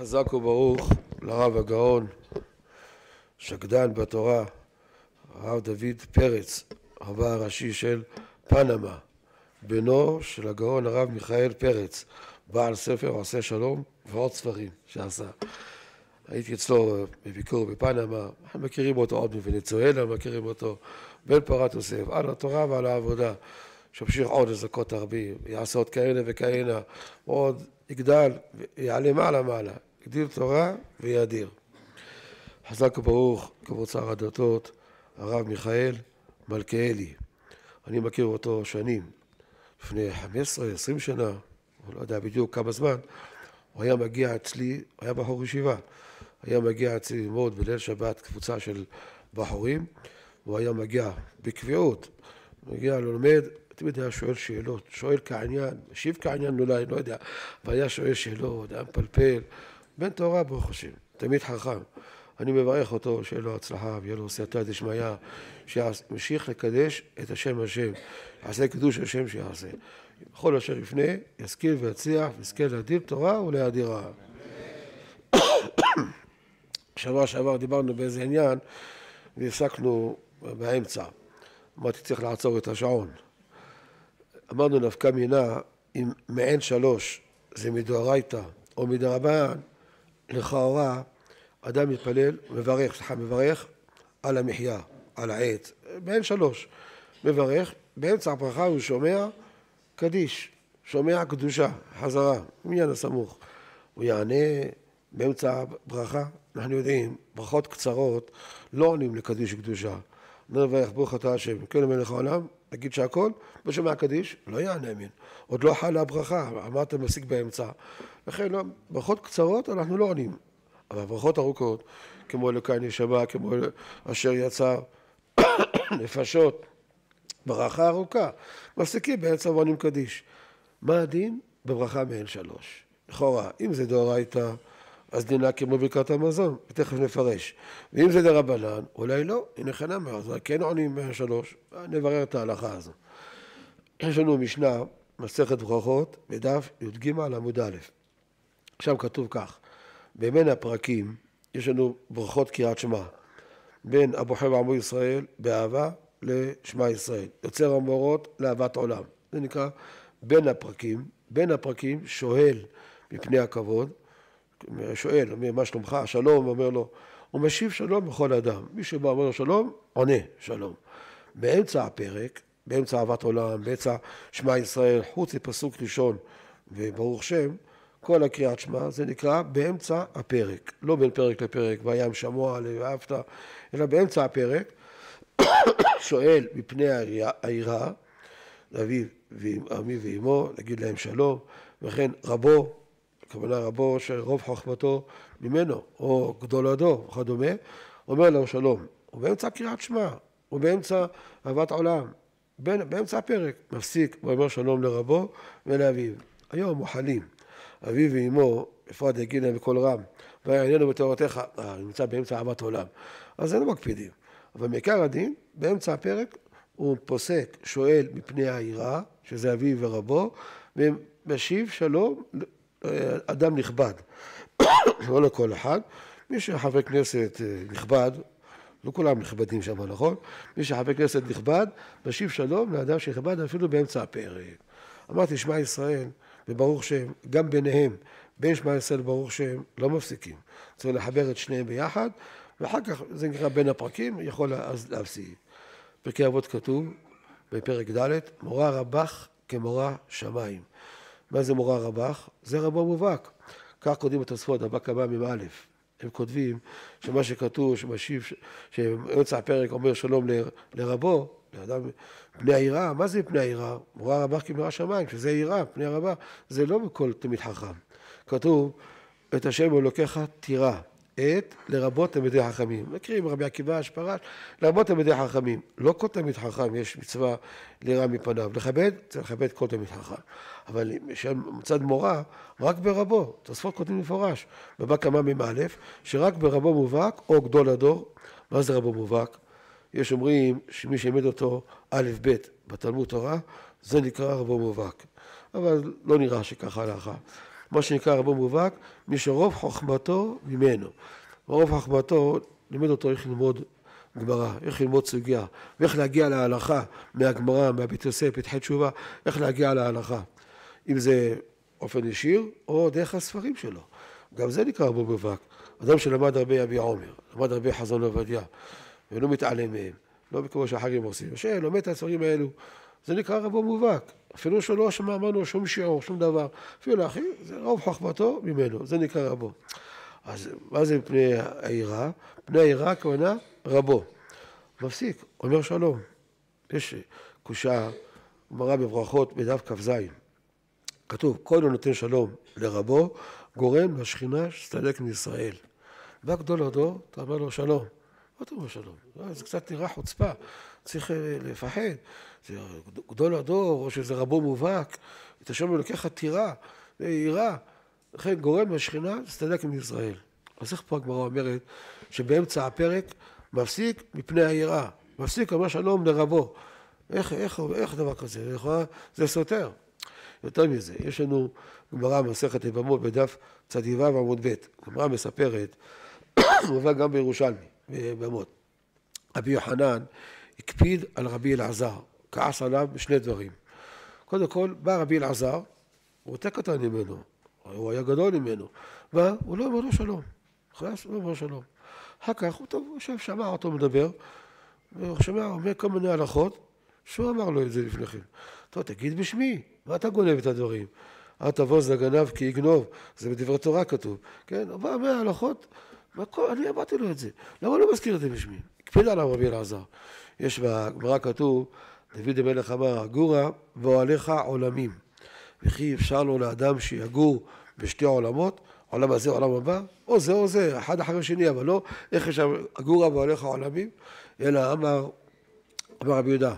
חזק וברוך לרב הגאון, שקדן בתורה, הרב דוד פרץ, רבה הראשי של פנמה, בנו של הגאון הרב מיכאל פרץ, בעל ספר עושה שלום ועוד ספרים שעשה. הייתי אצלו בביקור בפנמה, אנחנו מכירים אותו עוד מוונצואלה, מכירים אותו בן פרת יוסף, על התורה ועל העבודה. שימשיך עוד לזכות הרבים יעשה עוד כהנה וכהנה, עוד יגדל, יעלה מעלה מעלה. הגדיל תורה ויאדיר. חזק וברוך, כבוד שר הדתות, הרב מיכאל מלכיאלי. אני מכיר אותו שנים, לפני 15-20 שנה, לא יודע בדיוק כמה זמן, הוא היה מגיע אצלי, הוא היה בחור ישיבה, היה מגיע אצלי ללמוד בליל שבת קבוצה של בחורים, הוא היה מגיע בקביעות, מגיע ללמד, תמיד היה שואל שאלות, שואל כעניין, משיב כעניין אולי, לא יודע, והיה שואל שאלות, היה מפלפל, בן תורה ברוך השם, תמיד חכם. אני מברך אותו, שיהיה לו הצלחה ויהיה לו סייתא דשמיא, שימשיך לקדש את השם השם, יעשה קידוש השם שיעשה. בכל אשר יפנה, ישכיל ויצליח, ויזכה להדיר תורה ולהדירה. שבוע שעבר דיברנו באיזה עניין והפסקנו באמצע. אמרתי צריך לעצור את השעון. אמרנו נפקא מינה אם מעין שלוש זה מדאורייתא או מדרבן לכאורה אדם מתפלל, מברך, סליחה, מברך על המחיה, על העץ, בין שלוש, מברך, באמצע הברכה הוא שומע קדיש, שומע קדושה, חזרה, מיד הסמוך. הוא יענה באמצע הברכה, אנחנו יודעים, ברכות קצרות לא עונים לקדיש וקדושה. נברך ברוך אתה השם, כן מלך העולם, נגיד שהכל, ושומע קדיש, לא יענה מן. עוד לא חלה הברכה, אמרת מפסיק באמצע, לכן לא, ברכות קצרות אנחנו לא עונים, אבל ברכות ארוכות, כמו אלוקי נשמה, כמו אשר יצר, נפשות, ברכה ארוכה, מפסיקים באמצע ועונים קדיש. מה הדין? בברכה מעין שלוש. לכאורה, אם זה דאורייתא, אז דינה כמו ברכת המזון, ותכף נפרש. ואם זה דרבנן, אולי לא, היא נכנה מהזמן, כן עונים מעין שלוש, נברר את ההלכה הזו. יש לנו משנה, מסכת ברכות, בדף י"ג על עמוד א'. שם כתוב כך, בימין הפרקים יש לנו ברכות קריאת שמע, בין הבוחר ועמו ישראל באהבה לשמע ישראל, יוצר המאורות לאהבת עולם, זה נקרא בין הפרקים, בין הפרקים שואל מפני הכבוד, שואל, אומר, מה שלומך? שלום, אומר לו, הוא משיב שלום לכל אדם, מי שבא אומר לו שלום, עונה שלום. באמצע הפרק, באמצע אהבת עולם, באמצע שמע ישראל, חוץ מפסוק ראשון וברוך שם, כל הקריאת שמע, זה נקרא באמצע הפרק, לא בין פרק לפרק, וים שמוע לאהבת, אלא באמצע הפרק, שואל מפני העירה, לאביו ועמי ואימו, להגיד להם שלום, וכן רבו, הכוונה רבו שרוב חוכמתו ממנו, או גדול גדולתו וכדומה, אומר לו שלום, הוא באמצע קריאת שמע, הוא באמצע אהבת עולם, באמצע הפרק, מפסיק ואומר שלום לרבו ולאביו. היום מוחלים. אבי ואימו, אפרת הגינה בקול רם, ויעניינו בתורתך, אה, נמצא באמצע אהבת עולם. אז אין לא מקפידים. אבל מעיקר הדין, באמצע הפרק הוא פוסק, שואל מפני העירה, שזה אבי ורבו, ומשיב שלום, אה, אדם נכבד. לא לכל אחד. מי שחבר כנסת אה, נכבד, לא כולם נכבדים שם, נכון? מי שחבר כנסת נכבד, משיב שלום לאדם שנכבד אפילו באמצע הפרק. אמרתי, שמע ישראל, וברוך שהם, גם ביניהם, בין שמע ישראל ברוך שהם לא מפסיקים. צריך לחבר את שניהם ביחד, ואחר כך זה נקרא בין הפרקים, יכול אז להפסיק. פרקי אבות כתוב בפרק ד', מורה רבך כמורה שמיים. מה זה מורה רבך? זה רבו מובהק. כך כותבים התוספות, הבא קבע מ"א. הם כותבים שמה שכתוב, שמשיב, שאמצע הפרק אומר שלום לרבו, אדם, פני היראה, מה זה פני היראה? מורה רבך רבה כמרא שמיים, שזה יראה, פני הרבה, זה לא בכל תמיד חכם. כתוב, את השם אלוקיך תירא, את לרבות תלמידי חכמים. מכירים רבי עקיבא, אשפרש, לרבות תלמידי חכמים. לא כל תלמיד חכם יש מצווה לירא מפניו. לכבד, צריך לכבד כל תלמיד חכם. אבל מצד מורה, רק ברבו. תוספות כותבים מפורש, בבא קמא מ"א, שרק ברבו מובהק, או גדול הדור. מה זה רבו מובהק? יש אומרים שמי שאימד אותו א' ב' בתלמוד תורה, זה נקרא רבו מובהק. אבל לא נראה שככה הלכה. מה שנקרא רבו מובהק, מי שרוב חוכמתו ממנו. רוב חוכמתו לימד אותו איך ללמוד גמרא, איך ללמוד סוגיה, ואיך להגיע להלכה מהגמרא, מהבית יוסף, פתחי תשובה, איך להגיע להלכה. אם זה אופן ישיר, או דרך הספרים שלו. גם זה נקרא רבו מובהק. אדם שלמד הרבה אבי עומר, למד הרבה חזון עובדיה. ולא מתעלם מהם, לא כמו שהחגים עושים, השם לומד את הספרים האלו, זה נקרא רבו מובהק, אפילו שלא שמע אמרנו שום שיעור, שום דבר, אפילו לאחי, זה רוב חוכמתו ממנו, זה נקרא רבו. אז מה זה פני העירה? פני העירה הכוונה רבו. מפסיק, אומר שלום. יש קושה, גמרא בברכות בדף כ"ז. כתוב, כל הנותן שלום לרבו, גורם לשכינה שתסתלק מישראל. בא גדול הדור, אתה אומר לו שלום. מה אתה אומר שלום? אה, זה קצת נראה חוצפה, צריך אה, לפחד. זה גדול הדור, או שזה רבו מובהק, אתה שומע לוקח עתירה, יראה. לכן גורם לשכינה עם ישראל. אז איך פה הגמרא אומרת שבאמצע הפרק מפסיק מפני היראה, מפסיק אומר שלום לרבו. איך, איך, איך דבר כזה? לכאורה זה סותר. יותר מזה, יש לנו גמרא מסכת יבמות בדף צדיו עמוד ב', גמרא מספרת, מובא גם בירושלמי, ממון. רבי יוחנן הקפיד על רבי אלעזר, כעס עליו בשני דברים. קודם כל, בא רבי אלעזר, הוא יותר קטן ממנו, הוא היה גדול ממנו. והוא לא אמר לו שלום. חלאס, הוא לא אמר שלום. אחר כך, הוא טוב, יושב, שמע אותו מדבר, והוא שמע, אומר כל מיני הלכות, שהוא אמר לו את זה לפני כן. טוב, תגיד בשמי, מה אתה גונב את הדברים? אל תבוז לגנב כי יגנוב, זה בדברי תורה כתוב, כן? הוא בא מההלכות והכל, אני אמרתי לו את זה. למה לא מזכיר את זה בשמי? הקפיד עליו רבי אלעזר. יש בגמרא כתוב, דוד המלך אמר, גורה ואוהליך עולמים. וכי אפשר לו לאדם שיגור בשתי עולמות, עולם הזה, עולם הבא, או זה או זה, אחד אחרי השני, אבל לא, איך יש אגורה ואוהליך עולמים? אלא אמר, אמר רבי יהודה,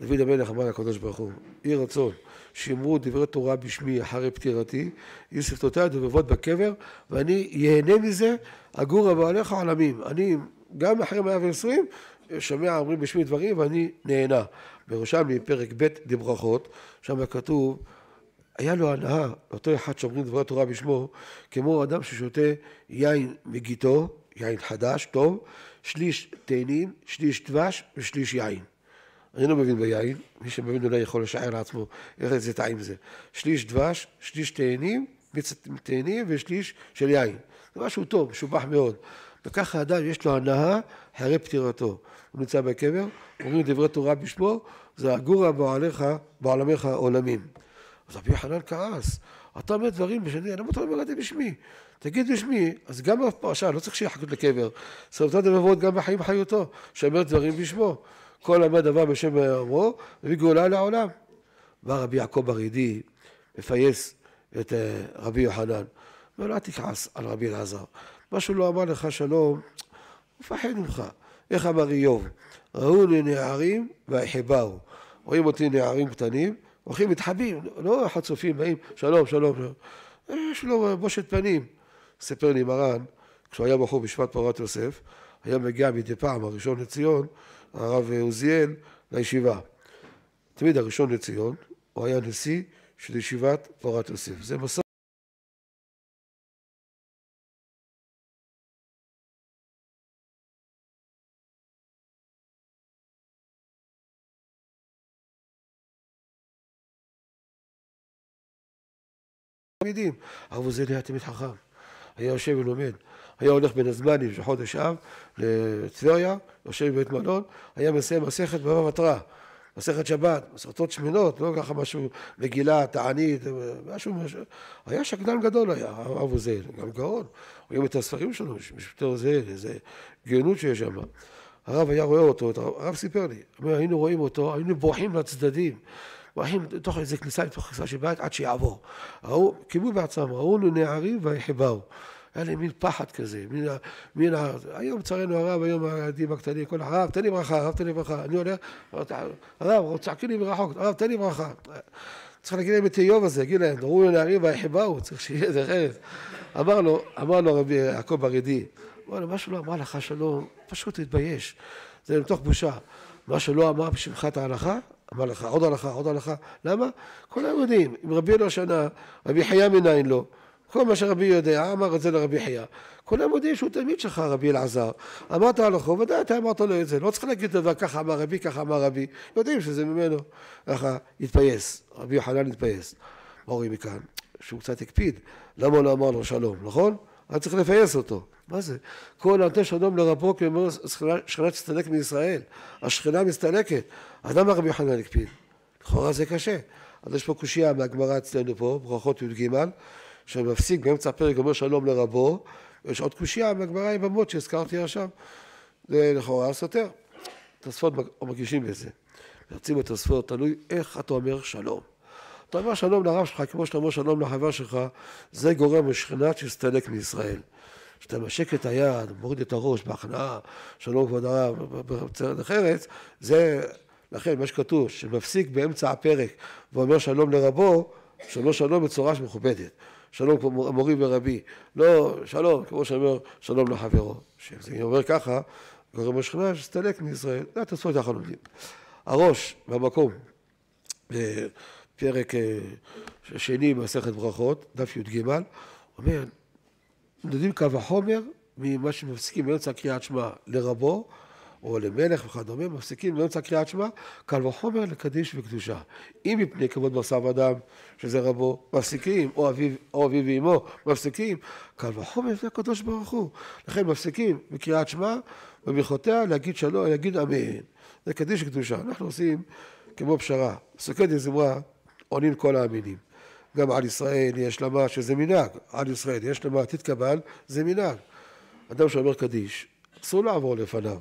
דוד המלך אמר לקדוש ברוך הוא, יהי רצון שימרו דברי תורה בשמי אחרי פטירתי, יהיו שפתותי דובבות בקבר, ואני ייהנה מזה אגור בעליך עולמים. אני, גם אחרי מאה ועשרים, שומע אומרים בשמי דברים ואני נהנה. בראשם מפרק ב' דברכות, שם כתוב, היה לו הנאה, אותו אחד שאומרים דברי תורה בשמו, כמו אדם ששותה יין מגיתו, יין חדש, טוב, שליש תאנים, שליש דבש ושליש יין. אני לא מבין ביין, מי שמבין אולי יכול לשער לעצמו איך זה טעים זה. שליש דבש, שליש תאנים, מצ... תאנים ושליש של יין. זה משהו טוב, משובח מאוד. וככה אדם יש לו הנאה אחרי פטירתו. הוא נמצא בקבר, אומרים דברי תורה בשמו, זה הגורה בעליך, בעלמיך עולמים. אז רבי יוחנן כעס, אתה אומר דברים בשני, למה אתה אומר את זה בשמי? תגיד בשמי, אז גם בפרשה, לא צריך שיחכות לקבר. סרבתא דבבות גם בחיים חיותו, שאומר דברים בשמו. כל המד דבר בשם אמרו, מביא גאולה לעולם. בא רבי יעקב הרידי, מפייס את אה, רבי יוחנן. ולא תכעס על רבי אלעזר. מה שהוא לא אמר לך שלום, הוא מפחד ממך. איך אמר איוב? ראו לי נערים ויחבאו. רואים אותי נערים קטנים, הולכים מתחבאים, לא חצופים, באים, שלום, שלום, שלום. אה, יש לו בושת פנים. סיפר לי מרן, כשהוא היה בחור בשפט פרת יוסף, היה מגיע מדי פעם הראשון לציון, הרב עוזיאל, לישיבה. תמיד הראשון לציון, הוא היה נשיא של ישיבת פרת יוסף. זה מסע תלמידים, הרב עוזיאל היה תלמיד חכם, היה יושב ולומד, היה הולך בין הזמנים של חודש אב לטבריה, יושב בבית מלון, היה מסיים מסכת בבא בתרא, מסכת שבת, מסכתות שמנות, לא ככה משהו, מגילה, תענית, משהו, היה שקדן גדול היה, הרב עוזיאל, גם גאון, רואים את הספרים שלו, משפטי עוזיאל, איזה גאונות שיש שם. הרב היה רואה אותו, הרב סיפר לי, היינו רואים אותו, היינו בוכים לצדדים והולכים לתוך איזה כניסה, לתוך כניסה של בית עד שיעבור. ראו, קיבלו בעצמם, ראו לו נערים ויחברו. היה להם מין פחד כזה, מין, ה... מין ה... היום צערנו הרב, היום הילדים הקטנים, כל הרב, תן לי ברכה, הרב תן לי ברכה, אני הולך, הרב, צועקים לי מרחוק, הרב תן לי ברכה. צריך להגיד להם את איוב הזה, להגיד להם, ראו לו נערים ויחברו, צריך שיהיה איזה חרס. אמר לו, אמר לו רבי יעקב ארידי, אמר לו, מה שלא אמר לך שלום, פשוט תתבייש, זה מתוך בושה. מה שלא אמר בשמך ההלכה, אמר לך, עוד הלכה, עוד הלכה. למה? כל היום יודעים, אם רבי אלו השנה, רבי חיה מנין לו. כל מה שרבי יודע, אמר את זה לרבי חיה. היום יודעים שהוא תלמיד שלך, רבי אלעזר. אמרת הלכו, ודאי אתה אמרת לו את זה. לא צריך להגיד דבר, ככה אמר רבי, ככה אמר רבי. יודעים שזה ממנו. ככה, התפייס. רבי יוחנן התפייס. מה רואים מכאן? שהוא קצת הקפיד. למה לא אמר לו שלום, נכון? היה צריך לפייס אותו. מה זה? כל הנותן שלום לרבו, כי אומר שכנה תסתלק מישראל. השכנה מסתלקת. אז למה רבי יוחנן הקפיד? לכאורה זה קשה. אז יש פה קושייה מהגמרא אצלנו פה, ברכות י"ג, שמפסיק באמצע הפרק אומר שלום לרבו, יש עוד קושייה מהגמרא עם אמות שהזכרתי עכשיו. זה לכאורה סותר. תוספות מרגישים בזה. רצים בתוספות, תלוי איך אתה אומר שלום. תאמר שלום לרב שלך כמו שאתה אומר שלום לחבר שלך, זה גורם לשכנה שיסתלק מישראל. כשאתה משק את היד, מוריד את הראש בהכנעה, שלום כבוד הרב, בצד אחרת, זה, לכן מה שכתוב, שמפסיק באמצע הפרק ואומר שלום לרבו, שלום שלום בצורה שמכובדת. שלום כמו מורי ורבי, לא שלום, כמו שאומר שלום לחברו. כשזה אומר ככה, גורם השכנה שסתלק מישראל, זה התוספות האחרונות. הראש במקום, אה, פרק אה, שני במסכת ברכות, דף י"ג, אומר, נותנים קו החומר ממה שמפסיקים באמצע קריאת שמע לרבו או למלך וכדומה, מפסיקים באמצע קריאת שמע, קל וחומר לקדיש וקדושה. אם מפני כבוד בשר ודם, שזה רבו, מפסיקים, או אביו, או אביו ואמו, מפסיקים, קל וחומר זה הקדוש ברוך הוא. לכן מפסיקים בקריאת שמע, בברכותיה להגיד שלום, להגיד אמן. זה קדיש וקדושה. אנחנו עושים כמו פשרה. סוכנת יזמרה, עונים כל האמינים. גם על ישראל יש למה שזה מנהג, על ישראל יש למה תתקבל, זה מנהג. אדם שאומר קדיש, אסור לעבור לפניו.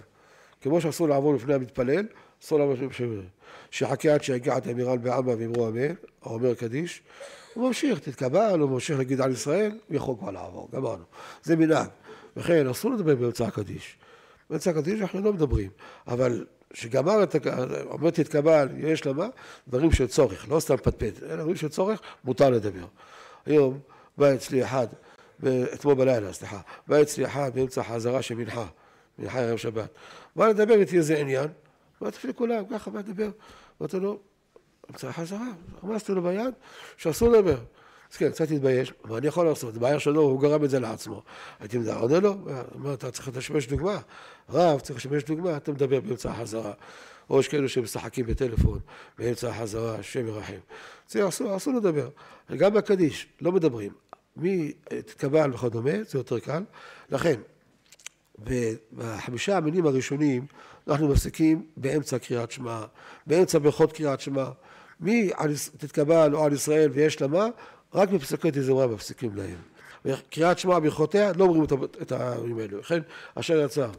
כמו שאסור לעבור לפני המתפלל, אסור לעבור לפני המתפלל. שיחכה עד שיגיע את אמירן בעמא ואמרו אמן, או אומר קדיש, הוא ממשיך, תתקבל, הוא ממשיך להגיד על ישראל, הוא יכול כבר לעבור, גמרנו. זה מנהג. וכן, אסור לדבר באמצע הקדיש. באמצע הקדיש אנחנו לא מדברים, אבל שגמר את, הכ... עומד תתקבל, יש למה, דברים של צורך, לא סתם פטפט, אלא דברים של צורך, מותר לדבר. היום בא אצלי אחד, אתמול בלילה, סליחה, בא אצלי אחד באמצע חזרה של מנחה, מנחה ערב שבת. בא לדבר איתי איזה עניין, אמרתי לפני כולם, ככה בא לדבר. אמרתי לו, אמצע חזרה, אמרתי לו ביד שאסור לדבר. אז כן, קצת התבייש, מה אני יכול לעשות? בעיה שלו, הוא גרם את זה לעצמו. הייתי מדבר, עונה לו, אה, אומר, אתה צריך לשמש דוגמה. רב צריך לשמש דוגמה, אתה מדבר באמצע החזרה. או יש כאלו שמשחקים בטלפון באמצע החזרה, השם ירחם. זה אסור, אסור לדבר. גם בקדיש, לא מדברים. מי אה, קבל וכדומה, זה יותר קל. לכן, בחמישה המינים הראשונים אנחנו מפסיקים באמצע קריאת שמע, באמצע ברכות קריאת שמע. מי תתקבל או על ישראל ויש לה מה, רק בפסוקי תזמרה מפסיקים להם. קריאת שמע ברכותיה, לא אומרים את הדברים האלו. לכן, אשר יצר,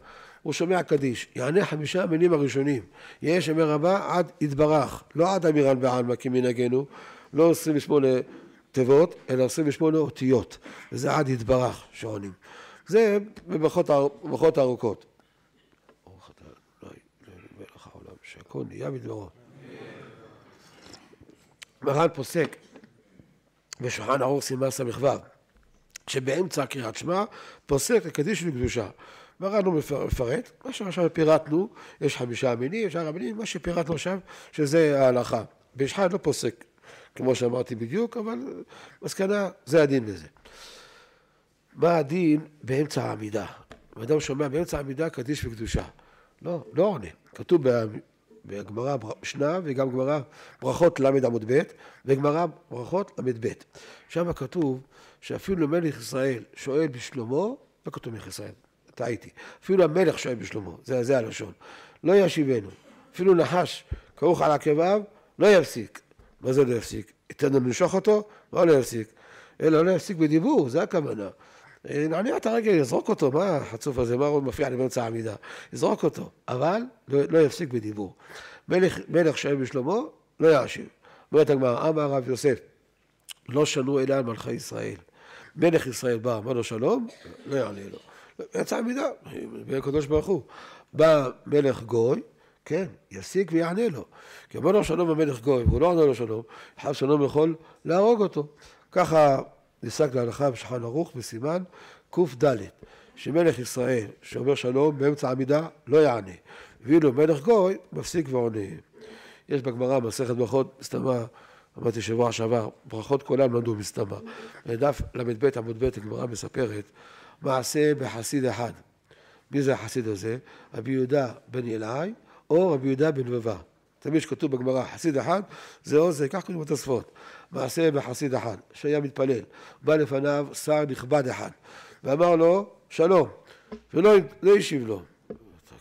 הוא שומע קדיש, יענה חמישה המינים הראשונים, יהיה שמי רבה עד יתברך, לא עד אמירן בעלמא כמנהגנו, לא 28 תיבות, אלא 28 אותיות, וזה עד יתברך שעונים. זה בברכות הארוכות. ברוך אתה מלך העולם, שהכל נהיה בדברו. מרן פוסק בשולחן ערוך סימן ס"ו, שבאמצע קריאת שמע פוסק הקדיש ולקדושה. מרן הוא מפרט, מה שעכשיו פירטנו, יש חמישה מינים, יש ארבע מינים, מה שפירטנו עכשיו, שזה ההלכה. ביש לא פוסק, כמו שאמרתי בדיוק, אבל מסקנה, זה הדין לזה. מה הדין באמצע העמידה? אדם שומע באמצע העמידה קדיש וקדושה. לא, לא עונה. כתוב בגמרא משנה וגם גמרא ברכות ל' עמוד ב' וגמרא ברכות ב'. שם כתוב שאפילו מלך ישראל שואל בשלמה, לא כתוב מלך ישראל, טעיתי, אפילו המלך שואל בשלמה, זה, זה הלשון, לא ישיבנו, אפילו נחש כרוך על עקביו לא יפסיק. מה זה לא יפסיק? ייתן לנו לנשוך אותו? מה לא יפסיק? אלא לא יפסיק בדיבור, זה הכוונה. אה, נענע את הרגל, יזרוק אותו, מה החצוף הזה, מה הוא מפריע לי באמצע העמידה? יזרוק אותו, אבל לא, לא יפסיק בדיבור. מלך, מלך שואל בשלמה, לא יאשים. אומרת הגמרא, אמר רב יוסף, לא שנו אלא על מלכי ישראל. מלך ישראל בא, אמר לו שלום, לא יענה לו. יצא עמידה, הקדוש ברוך הוא. בא מלך גוי, כן, יסיק ויענה לו. כי אמר לו שלום המלך גוי, והוא לא ענה לו שלום, חייב שלום יכול להרוג אותו. ככה נפסק להלכה בשולחן ערוך בסימן קד, שמלך ישראל שאומר שלום באמצע עמידה לא יענה, ואילו מלך גוי מפסיק ועונה. יש בגמרא מסכת ברכות מסתמה, אמרתי שבוע שעבר, ברכות כולם למדו מסתמה. בדף ל"ב עמוד ב' הגמרא מספרת מעשה בחסיד אחד. מי זה החסיד הזה? רבי יהודה בן אלעי או רבי יהודה בן בבא. תמיד שכתוב בגמרא חסיד אחד, זה או זה, כך כותבים בתוספות. מעשה בחסיד אחד, שהיה מתפלל. בא לפניו שר נכבד אחד, ואמר לו, שלום, ולא לא השיב לו.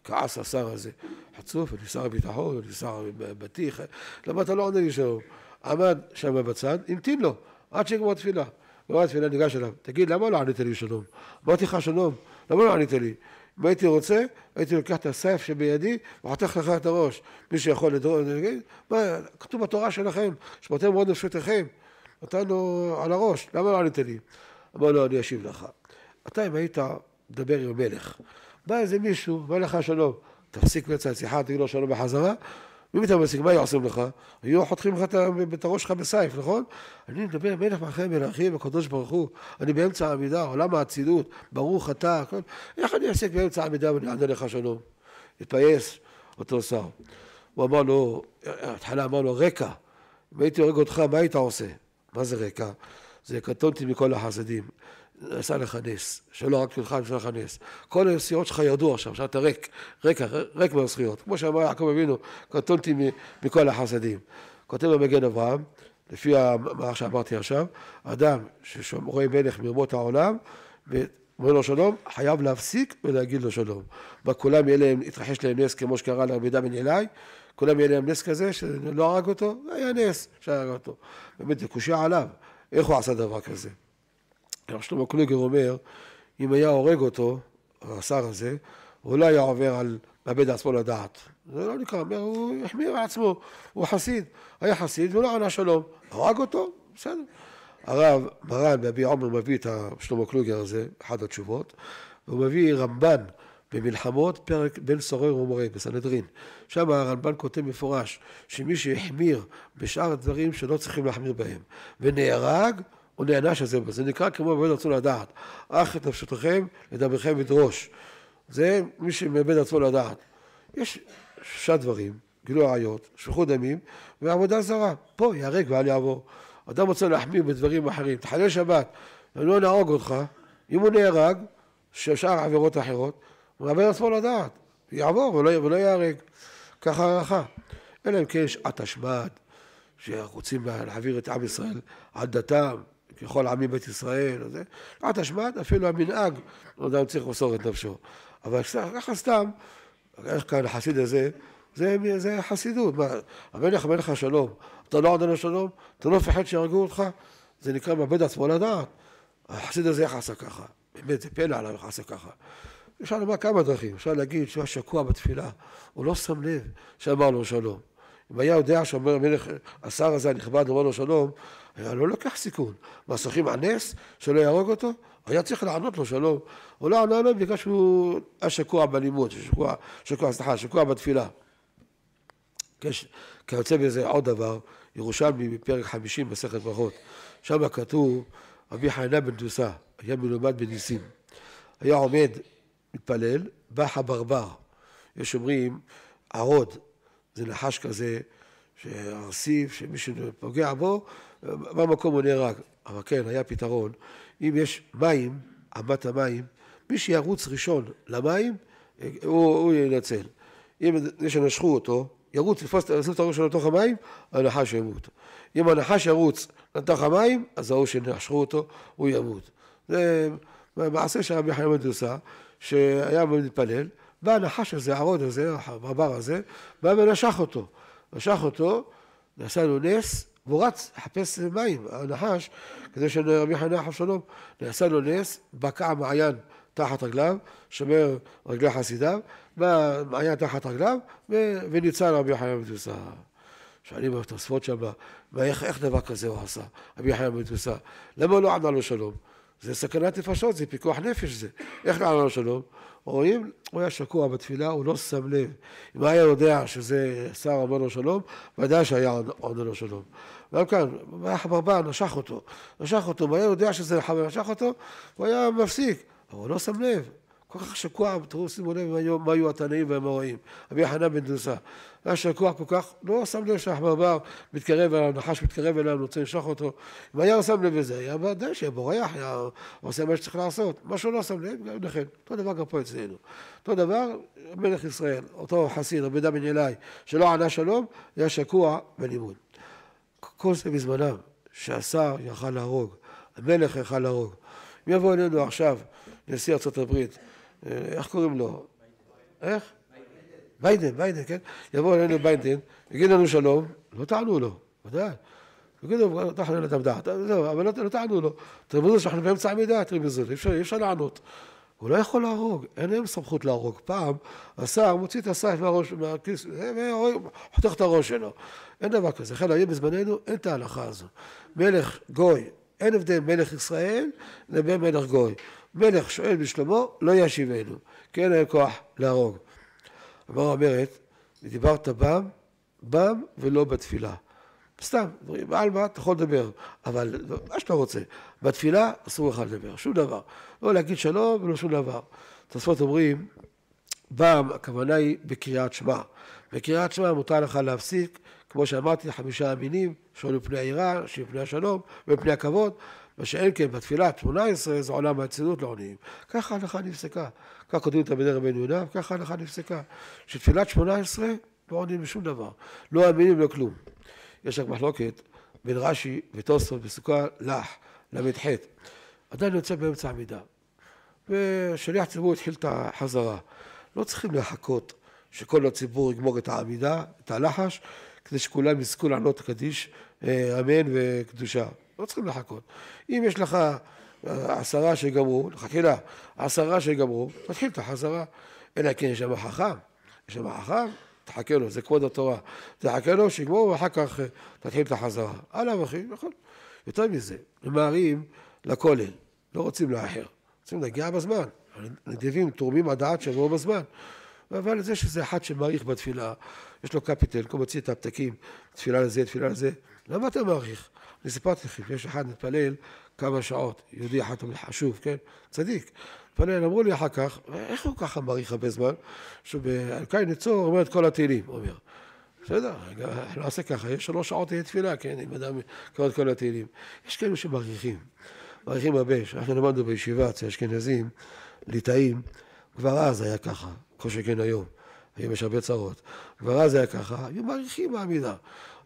כעס השר הזה, חצוף, אני שר הביטחון, אני שר הבטיח. למה אתה לא עונה לי שלום? עמד שם בצד, המתין לו, עד שיגמר תפילה. גמר תפילה, ניגש אליו, תגיד, למה לא ענית לי שלום? אמרתי לך שלום, למה לא ענית לי? והייתי רוצה, הייתי לוקח את הסייף שבידי וחותך לך את הראש. מי שיכול לדרוש, מה, כתוב בתורה שלכם, שמותם מאוד נפשותיכם, נתנו על הראש, למה לא ענית לי? אמר לו, אני אשיב לך. אתה, אם היית מדבר עם המלך, בא איזה מישהו, אומר לך שלום, תפסיק בעצם השיחה, תגיד לו שלום בחזרה, ואם אתה מסיק, מה יעשו לך? היו חותכים לך את הראש שלך בסייף, נכון? אני מדבר מלך מאחורי מלכים, הקדוש ברוך הוא, אני באמצע העמידה, עולם האצילות, ברוך אתה, הכל. איך אני אעסק באמצע העמידה ואני אענה לך שלום? התפייס אותו שר. הוא אמר לו, התחלה אמר לו, רקע, אם הייתי הורג אותך, מה היית עושה? מה זה רקע? זה קטונתי מכל החסדים. עשה לך נס, שלא רק שלך, עשה לך נס. כל הנסיעות שלך ירדו עכשיו, עכשיו אתה ריק, ריק, ריק מהזכויות. כמו שאמר יעקב אבינו, קטונתי מכל החסדים. כותב המגן אברהם, לפי מה שאמרתי עכשיו, אדם שרואה מלך מרמות העולם, ואומר לו שלום, חייב להפסיק ולהגיד לו שלום. וכולם יהיה להם, התרחש להם נס כמו שקרה לרבי דמין אלי, כולם יהיה להם נס כזה שלא הרג אותו, היה נס שהרג אותו. באמת, זה קושי עליו, איך הוא עשה דבר כזה? הרב שלמה קלוגר אומר, אם היה הורג אותו, השר הזה, הוא לא היה עובר על מאבד עצמו לדעת. זה לא נקרא, הוא החמיר על עצמו, הוא חסיד, היה חסיד והוא לא ענה שלום, הרג אותו, בסדר. הרב מרן באבי עומר מביא את שלמה קלוגר הזה, אחת התשובות, והוא מביא רמב"ן במלחמות, פרק בין סורר ומורה בסנהדרין. שם הרמב"ן כותב מפורש שמי שהחמיר בשאר הדברים שלא צריכים להחמיר בהם ונהרג, הוא נענש על זה, זה נקרא כמו מאבד רצון לדעת. אך את נפשותכם לדברכם לדרוש. זה מי שמאבד רצון לדעת. יש שלושה דברים, גילו עריות, שפיכות דמים ועבודה זרה. פה ייהרג ואל יעבור. אדם רוצה להחמיר בדברים אחרים, תחלל שבת, אני לא נהרוג אותך, אם הוא נהרג, שאר עבירות אחרות, הוא מאבד עצמו לדעת, יעבור ולא, ולא ייהרג. ככה הערכה. אלא אם כן יש עת השמד, שרוצים להעביר את עם ישראל על דתם, ככל עמי בית ישראל, וזה. לא אה, תשמד, אפילו המנהג, לא יודע אם צריך למסור את נפשו. אבל ככה סתם, איך כאן החסיד הזה, זה, זה חסידות. מה, המלך לך שלום, אתה לא עודנו שלום, אתה לא מפחד שיהרגו אותך, זה נקרא מאבד עצמו לדעת. החסיד הזה איך עשה ככה? באמת, זה פלא עליו איך עשה ככה. אפשר לומר כמה דרכים, אפשר להגיד שהוא היה שקוע בתפילה, הוא לא שם לב שאמר לו שלום. אם היה יודע שאומר המלך, השר הזה הנכבד, לומר לו שלום, היה לא לוקח סיכון. מסכים על נס, שלא יהרוג אותו, היה צריך לענות לו שלום. הוא לא ענה לא, לו לא, בגלל שהוא היה שקוע בלימוד, שקוע, שקוע, סליחה, שקוע בתפילה. כיוצא בזה עוד דבר, ירושלמי בפרק חמישים מסכת ברכות, שם כתוב רבי חיינה בן דוסה, היה מלומד בניסים, היה עומד, מתפלל, בא חברבר, יש אומרים ערוד, זה נחש כזה, שארסיף, שמי שפוגע בו, במקום הוא נהרג. אבל כן, היה פתרון. אם יש מים, אמת המים, מי שירוץ ראשון למים, הוא, הוא ינצל. אם ינשכו אותו, ירוץ, יפוס את הראש שלו לתוך המים, הנחש ימות. אם הנחש ירוץ לתוך המים, אז ההוא שנשכו אותו, הוא ימות. זה מעשה שרבי חיימן עושה, שהיה מתפלל. בא הנחש הזה, הרון הזה, הברבר הזה, בא ונשך אותו. נשך אותו, נעשה לו נס, והוא רץ, לחפש מים, הנחש, כדי שרבי חנא אחר שלום, נעשה לו נס, בקע מעיין תחת רגליו, שומר רגלי חסידיו, בא מעיין תחת רגליו, וניצל רבי חנא מתוסה. שואלים את התוספות שם, איך, איך דבר כזה הוא עשה, רבי חנא מתוסה? למה לא ענה לו שלום? זה סכנת נפשות, זה פיקוח נפש זה. איך קרה לנו שלום? רואים, הוא היה שקוע בתפילה, הוא לא שם לב. אם היה יודע שזה שר אמר לו שלום, ודאי שהיה לו שלום. גם כאן, היה חברבן, נשך אותו. נשך אותו, הוא היה יודע שזה נחמה, נשך אותו, הוא היה מפסיק, אבל הוא לא שם לב. כל כך שקוע, תראו, שימו לב מה היו התנאים והאמוראים. רבי יחנן בן דוסה. היה שקוע כל כך, לא שם לב שהחמרמר מתקרב אליו, נחש מתקרב אליו, רוצה לשלוח אותו. אם היה שם לב לזה, היה ודאי שהיה בורח, היה עושה מה שצריך לעשות. מה שהוא לא שם לב, גם לכן. אותו דבר גם פה אצלנו. אותו דבר, מלך ישראל, אותו חסיד, רבי דמין אלי, שלא ענה שלום, היה שקוע בלימוד. כל זה בזמנם, שהשר יכל להרוג, המלך יכל להרוג. אם יבוא אלינו עכשיו נשיא ארצות הברית, אה, איך קוראים לו? איך? ביידן, ביידן, כן? יבוא אלינו ביידן, יגיד לנו שלום, לא תענו לו, ודאי. יגידו, תחנן את המדעת, זהו, אבל לא תענו לא לו. תרמזו שאנחנו באמצע המידע, תרמזו, אי אפשר לענות. הוא לא יכול להרוג, אין להם סמכות להרוג. פעם השר מוציא את הסייף מהראש, מהכיס, אה, אה, חותך את הראש שלו. אין דבר כזה. חיל האיים בזמננו, אין את ההלכה הזו. מלך גוי, אין הבדל מלך ישראל לבין מלך גוי. מלך שואל בשלמה, לא ישיבנו, כי אין להם כוח להרוג. אמרה אומרת, דיברת בם, בם ולא בתפילה. סתם, דברים מה אתה יכול לדבר, אבל מה שאתה רוצה. בתפילה אסור לך לדבר, שום דבר. לא להגיד שלום ולא שום דבר. תוספות אומרים, בם, הכוונה היא בקריאת שמע. בקריאת שמע מותר לך להפסיק, כמו שאמרתי, חמישה המינים, שעולים פני העירה, שהם פני השלום, ופני הכבוד, מה שאין כן בתפילה ה-18 זה עולם האצילות לעוניים. ככה ההלכה נפסקה. כך כותבים את תלמידי רבי יהודה, ככה ההלכה נפסקה. שתפילת 18 לא עונים בשום דבר. לא אמינים, לא כלום. יש רק מחלוקת בין רש"י וטוסון בסוכה לח, ל"ח. עדיין יוצא באמצע עמידה. ושליח ציבור התחיל את החזרה. לא צריכים לחכות שכל הציבור יגמור את העמידה, את הלחש, כדי שכולם יזכו לענות קדיש, אה, אמן וקדושה. לא צריכים לחכות. אם יש לך אה, עשרה שגמרו, חכה לה, עשרה שגמרו, תתחיל את החזרה. אלא כן יש שם חכם, יש שם חכם, תחכה לו, זה כבוד התורה. תחכה לו, שיגמור, ואחר כך אה, תתחיל את החזרה. הלאה, אחי, נכון. יותר מזה, ממהרים לכולל, לא רוצים לאחר, רוצים להגיע בזמן. נדיבים, תורמים עד עד שיבואו בזמן. אבל זה שזה אחד שמעריך בתפילה, יש לו קפיטל, הוא מוציא את הפתקים, תפילה לזה, תפילה לזה, למה אתה מעריך? אני סיפרתי לכם, יש אחד מתפלל כמה שעות, יהודי אחד חשוב, כן? צדיק. מתפלל, אמרו לי אחר כך, איך הוא ככה מאריך הרבה זמן? שבאלקאי נצור אומר את כל התהילים, הוא אומר. בסדר, לא עושה ככה, יש שלוש שעות תהיה תפילה, כן, אם אדם קורא את כל התהילים. יש כאלו שמאריכים, מאריכים הרבה, אנחנו למדנו בישיבה אצל אשכנזים, ליטאים, כבר אז היה ככה, כמו שכן היום. אם יש הרבה צרות. כבר אז היה ככה, היו מעריכים בעמידה.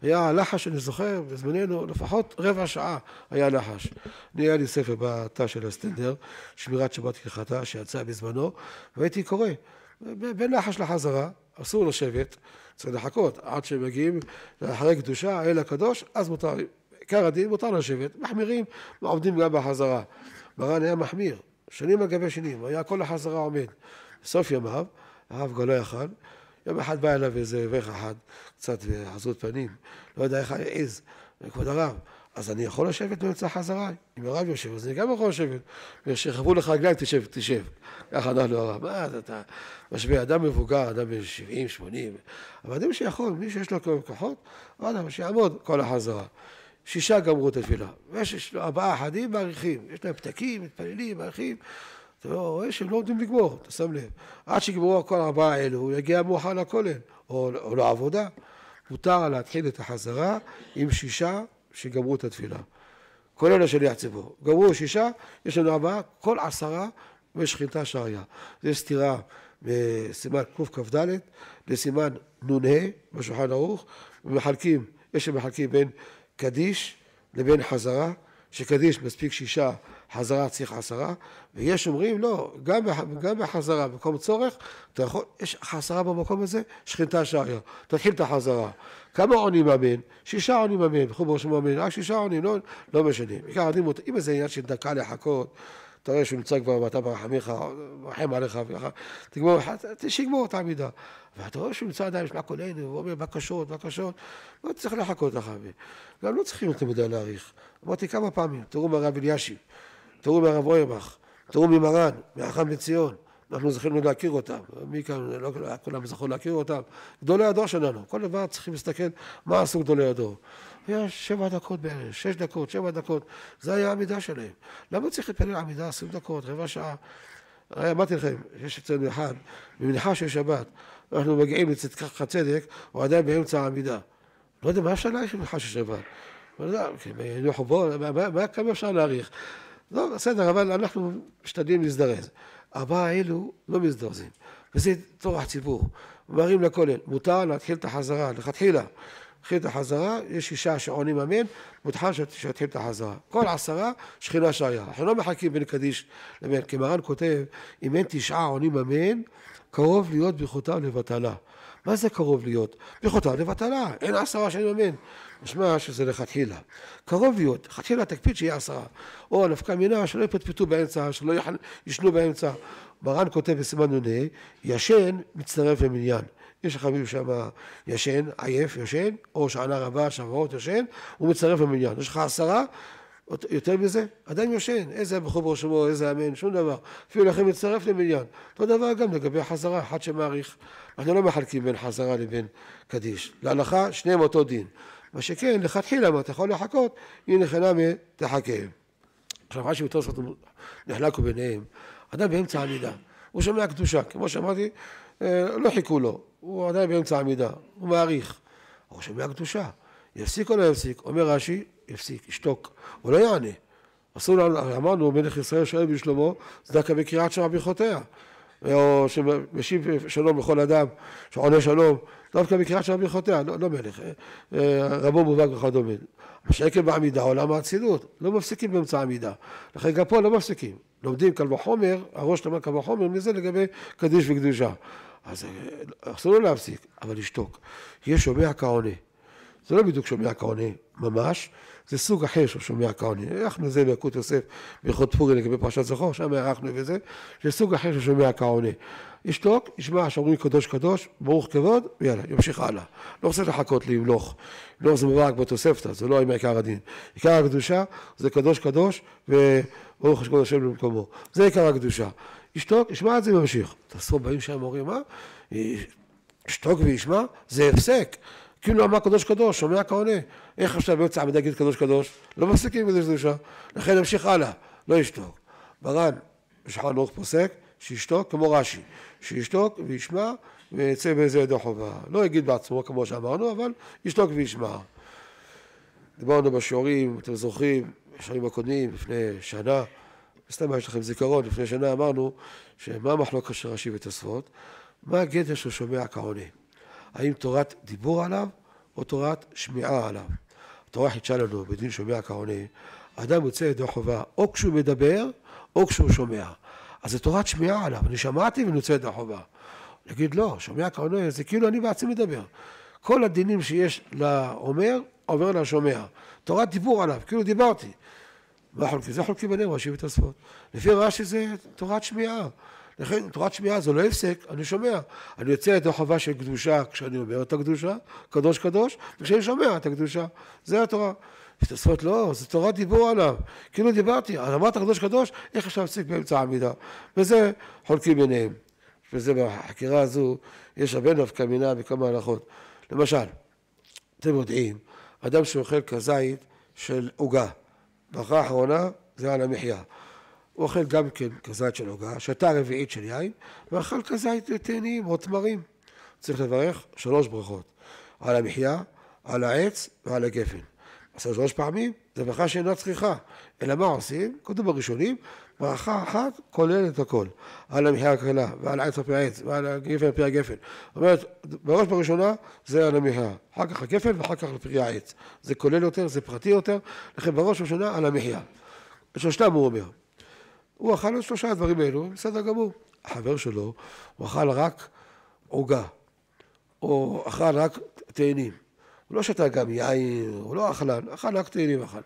היה לחש, אני זוכר, בזמננו, לפחות רבע שעה היה לחש. נהיה לי ספר בתא של הסטנדר, שמירת שבת כחתה, שיצא בזמנו, והייתי קורא. בין לחש לחזרה, אסור לשבת, צריך לחכות עד שמגיעים אחרי קדושה, אל הקדוש, אז מותר, עיקר הדין מותר לשבת, מחמירים, עומדים גם בחזרה. מרן היה מחמיר, שנים על גבי שנים, היה כל החזרה עומד. בסוף ימיו הרב כבר לא יכל. יום אחד בא אליו איזה אברך אחד, קצת עזות פנים, לא יודע איך העז, כבוד הרב, אז אני יכול לשבת באמצע חזריי. אם הרב יושב, אז אני גם יכול לשבת. שיחברו לך רגליים, תשב, תשב. ככה אמר לו הרב. מה אתה משווה, אדם מבוגר, אדם בן 70, 80, אבל אדם שיכול, מי שיש לו כוחות, וואלה, שיעמוד כל החזרה. שישה גמרו את התפילה. ויש לו ארבעה אחדים, מעריכים. יש להם פתקים, מתפללים, מעריכים. אתה לא רואה שהם לא עומדים לגמור, אתה שם לב. עד שיגמרו הכל ארבעה אלו, הוא יגיע מאוחר לכולל, או, או לעבודה. מותר להתחיל את החזרה עם שישה שגמרו את התפילה. כולל השליח ציבור. גמרו שישה, יש לנו ארבעה, כל עשרה משחיתה שריה. זה סתירה מסימן קכ"ד לסימן נ"ה בשולחן ערוך, ומחלקים, יש שמחלקים בין קדיש לבין חזרה, שקדיש מספיק שישה חזרה צריך עשרה, ויש אומרים, לא, גם, בח, גם בחזרה, במקום צורך, אתה יכול, יש חזרה במקום הזה, שכינתה שעיה, תתחיל את החזרה. כמה עונים אמן? שישה עונים אמן, בחור בראש אמן, רק שישה עונים, לא, לא משנה. בעיקר עדים אותו, אם זה עניין של דקה לחכות, אתה רואה שהוא נמצא כבר ואתה ברחמיך, רחם עליך וככה, תגמור, שיגמור את העמידה. ואתה רואה שהוא נמצא עדיין, שמע קולנו, הוא אומר בקשות, בקשות, לא צריך לחכות לך. גם לא צריכים יותר מדי להאריך. אמרתי כמה פעמים, תראו מה רב אלישיב. תראו מהרב אוירבך, תראו ממרן, מהחם בציון, אנחנו זכינו להכיר אותם, מי כאן, לא כולם זכו להכיר אותם, גדולי הדור שלנו, כל דבר צריכים להסתכל מה עשו גדולי הדור. היה שבע דקות בערך, שש דקות, שבע דקות, זה היה העמידה שלהם. למה צריך להתפלל עמידה עשרים דקות, רבע שעה? הרי אמרתי לכם, יש אצלנו אחד, במנחה של שבת, אנחנו מגיעים לצדקת הצדק, הוא עדיין באמצע העמידה. לא יודע, מה אפשר להאריך במנחה של שבת? לא יודע, מה, כמה אפשר להאריך? לא, בסדר, אבל אנחנו משתדלים להזדרז. ארבעה אלו לא מזדרזים, וזה טורח ציבור. אומרים לכולל, מותר להתחיל את החזרה, לכתחילה. מתחיל את החזרה, יש אישה שעונים אמן, מותר שיתחיל את החזרה. כל עשרה, שכינה שהיה. אנחנו לא מחכים בין קדיש לבין, כי מרן כותב, אם אין תשעה עונים אמן, קרוב להיות ברכותיו לבטלה. מה זה קרוב להיות? ברכותיו לבטלה, אין עשרה שעונים אמן. משמע שזה לכתחילה. קרוב להיות, לכתחילה תקפיד שיהיה עשרה. או הנפקא מינה שלא יפטפטו באמצע, שלא ישנו באמצע. מרן כותב בסימן נ"ה, ישן מצטרף למניין. יש לך מישהו שם ישן, עייף, ישן, או שענה רבה, שבועות, ישן, הוא מצטרף למניין. יש לך עשרה, יותר מזה, עדיין ישן, איזה בחור בראשו, איזה אמן, שום דבר. אפילו לכם מצטרף למניין. אותו דבר גם לגבי חזרה, אחד שמעריך. אנחנו לא מחלקים בין חזרה לבין קדיש. להלכה, שניהם אותו דין. מה שכן, לכתחילה, מה אתה יכול לחכות, היא נכנה מתחכה. עכשיו, רש"י בתור זאת נחלקו ביניהם, אדם באמצע עמידה, הוא שומע קדושה, כמו שאמרתי, אה, לא חיכו לו, הוא עדיין באמצע עמידה, הוא מעריך, הוא שומע קדושה, יפסיק או לא יפסיק? אומר רש"י, יפסיק, ישתוק, הוא לא יענה. אסור לנו, אמרנו, מלך ישראל שואל בשלמה, צדקה בקריאת שמע ברכותיה, או שמשיב שלום לכל אדם, שעונה שלום, דווקא מקרא של רבי חוטא, לא, לא מלך, אה, אה, רבו מובהק וכדומה. שעקב בעמידה עולם האצילות, לא מפסיקים באמצע העמידה. לכן גם פה לא מפסיקים. לומדים קל וחומר, הראש למד קל וחומר, מזה לגבי קדיש וקדושה. אז אה, אסור לו להפסיק, אבל לשתוק. יהיה שומע כעונה. זה לא בדיוק שומע כעונה ממש, זה סוג אחר של שומע כעונה. הערכנו זה ביקוד יוסף בהלכות פורי לגבי פרשת זכור, שם הערכנו וזה, זה סוג אחר של שומע כעונה. ישתוק, ישמע שאומרים קדוש קדוש, ברוך כבוד, ויאללה, ימשיך הלאה. לא רוצה לחכות למלוך. לא זה מובהק בתוספתא, זה לא עם עיקר הדין. עיקר הקדושה זה קדוש קדוש, וברוך השקוד השם במקומו. זה עיקר הקדושה. ישתוק, ישמע את זה וימשיך. תעשו באים שם אומרים, מה? ישתוק וישמע? זה הפסק. כאילו אמר קדוש קדוש, שומע כעונה. איך עכשיו באמצע העמידה יגיד קדוש קדוש? לא מפסיקים עם קדוש קדושה. לכן נמשיך הלאה, לא ישתוק. מרן, בשולחן ערוך פוסק, שישתוק, כמו רש"י, שישתוק וישמע ויצא מזה ידי חובה. לא יגיד בעצמו, כמו שאמרנו, אבל ישתוק וישמע. דיברנו בשיעורים, אתם זוכרים, בשיעורים הקודמים, לפני שנה, סתם יש לכם זיכרון, לפני שנה אמרנו, שמה המחלוקת של רש"י ותוספות? מה הגדר שהוא שומע כעונה? האם תורת דיבור עליו או תורת שמיעה עליו? התורה חידשה לנו בדין שומע כעונה, אדם יוצא ידי חובה או כשהוא מדבר או כשהוא שומע. אז זה תורת שמיעה עליו, אני שמעתי ואני יוצא ונוצאת החובה. נגיד לא, שומע כעונה, זה כאילו אני בעצמי מדבר. כל הדינים שיש לאומר, עובר לשומע. תורת דיבור עליו, כאילו דיברתי. מה חולקים? זה חולקים בנאום, ראשי ותוספות. לפי רש"י זה תורת שמיעה. לכן תורת שמיעה זה לא הפסק, אני שומע. אני יוצא את החובה של קדושה כשאני אומר את הקדושה, קדוש קדוש, וכשאני שומע את הקדושה. זה התורה. התעשרות לא, זה תורת דיבור עליו, כאילו דיברתי, על אמרת קדוש קדוש, איך אפשר להפסיק באמצע העמידה? וזה חולקים ביניהם. וזה בחקירה הזו, יש הרבה נפקא מינה בכמה הלכות. למשל, אתם יודעים, אדם שאוכל כזית של עוגה, ברכה האחרונה זה על המחיה. הוא אוכל גם כן כזית של עוגה, שתה רביעית של יין, ואכל כזית לתאנים או תמרים. צריך לברך שלוש ברכות, על המחיה, על העץ ועל הגפן. עשה שלוש פעמים, זה ברכה שאינה צריכה. אלא מה עושים? כותב בראשונים, ברכה אחת כוללת הכל. על המחיה הקלה, ועל העץ על פי העץ, ועל הגפן על פי הגפן. זאת אומרת, בראש ובראשונה זה על המחיה, אחר כך הגפן ואחר כך לפרי העץ. זה כולל יותר, זה פרטי יותר, לכן בראש ובראשונה על המחיה. שלושתם הוא אומר. הוא אכל את שלושה הדברים האלו, בסדר גמור. החבר שלו, הוא אכל רק עוגה, או אכל רק תאנים. לא שתה גם יין, הוא לא אכלן, אכל רק תהילים אכל.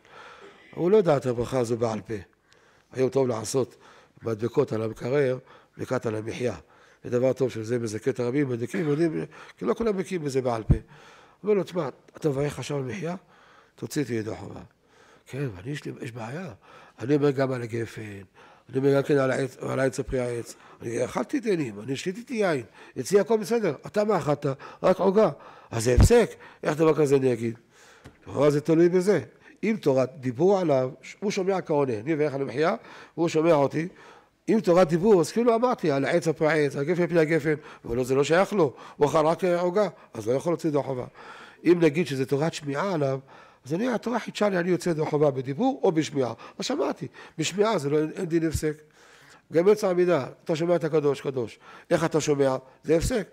הוא לא יודע את הברכה הזו בעל פה. היום טוב לעשות מדבקות על המקרר, ברכת על המחיה. זה דבר טוב שזה מזכה את הרבים, מדליקים, יודעים, כי לא כולם מכים בזה בעל פה. אומר לו, תשמע, אתה מברך עכשיו על מחיה? תוציא את ידו חובה. כן, אבל יש לי, יש בעיה. אני אומר גם על הגפן, אני אומר גם כן על העץ, על העץ הפרי העץ. אני אכלתי תאנים, אני שתיתי יין, אצלי הכל בסדר, אתה מה אכלת? רק עוגה. אז זה הפסק, איך דבר כזה אני אגיד? לכאורה זה תלוי בזה. אם תורת דיבור עליו, הוא שומע כעונה, אני ואיך אני מחיה, הוא שומע אותי. אם תורת דיבור, אז כאילו אמרתי, על העץ הפרי העץ, הגפן פני הגפן, אבל זה לא שייך לו, הוא אכל רק עוגה, אז לא יכול להוציא ידי חובה. אם נגיד שזה תורת שמיעה עליו, אז אני, התורה חידשה לי, אני יוצא ידי חובה בדיבור או בשמיעה. אז שמעתי, בשמיעה זה לא, אין דין הפסק. גם באמצע המידה, אתה שומע את הקדוש, קדוש. איך אתה שומע? זה הפסק.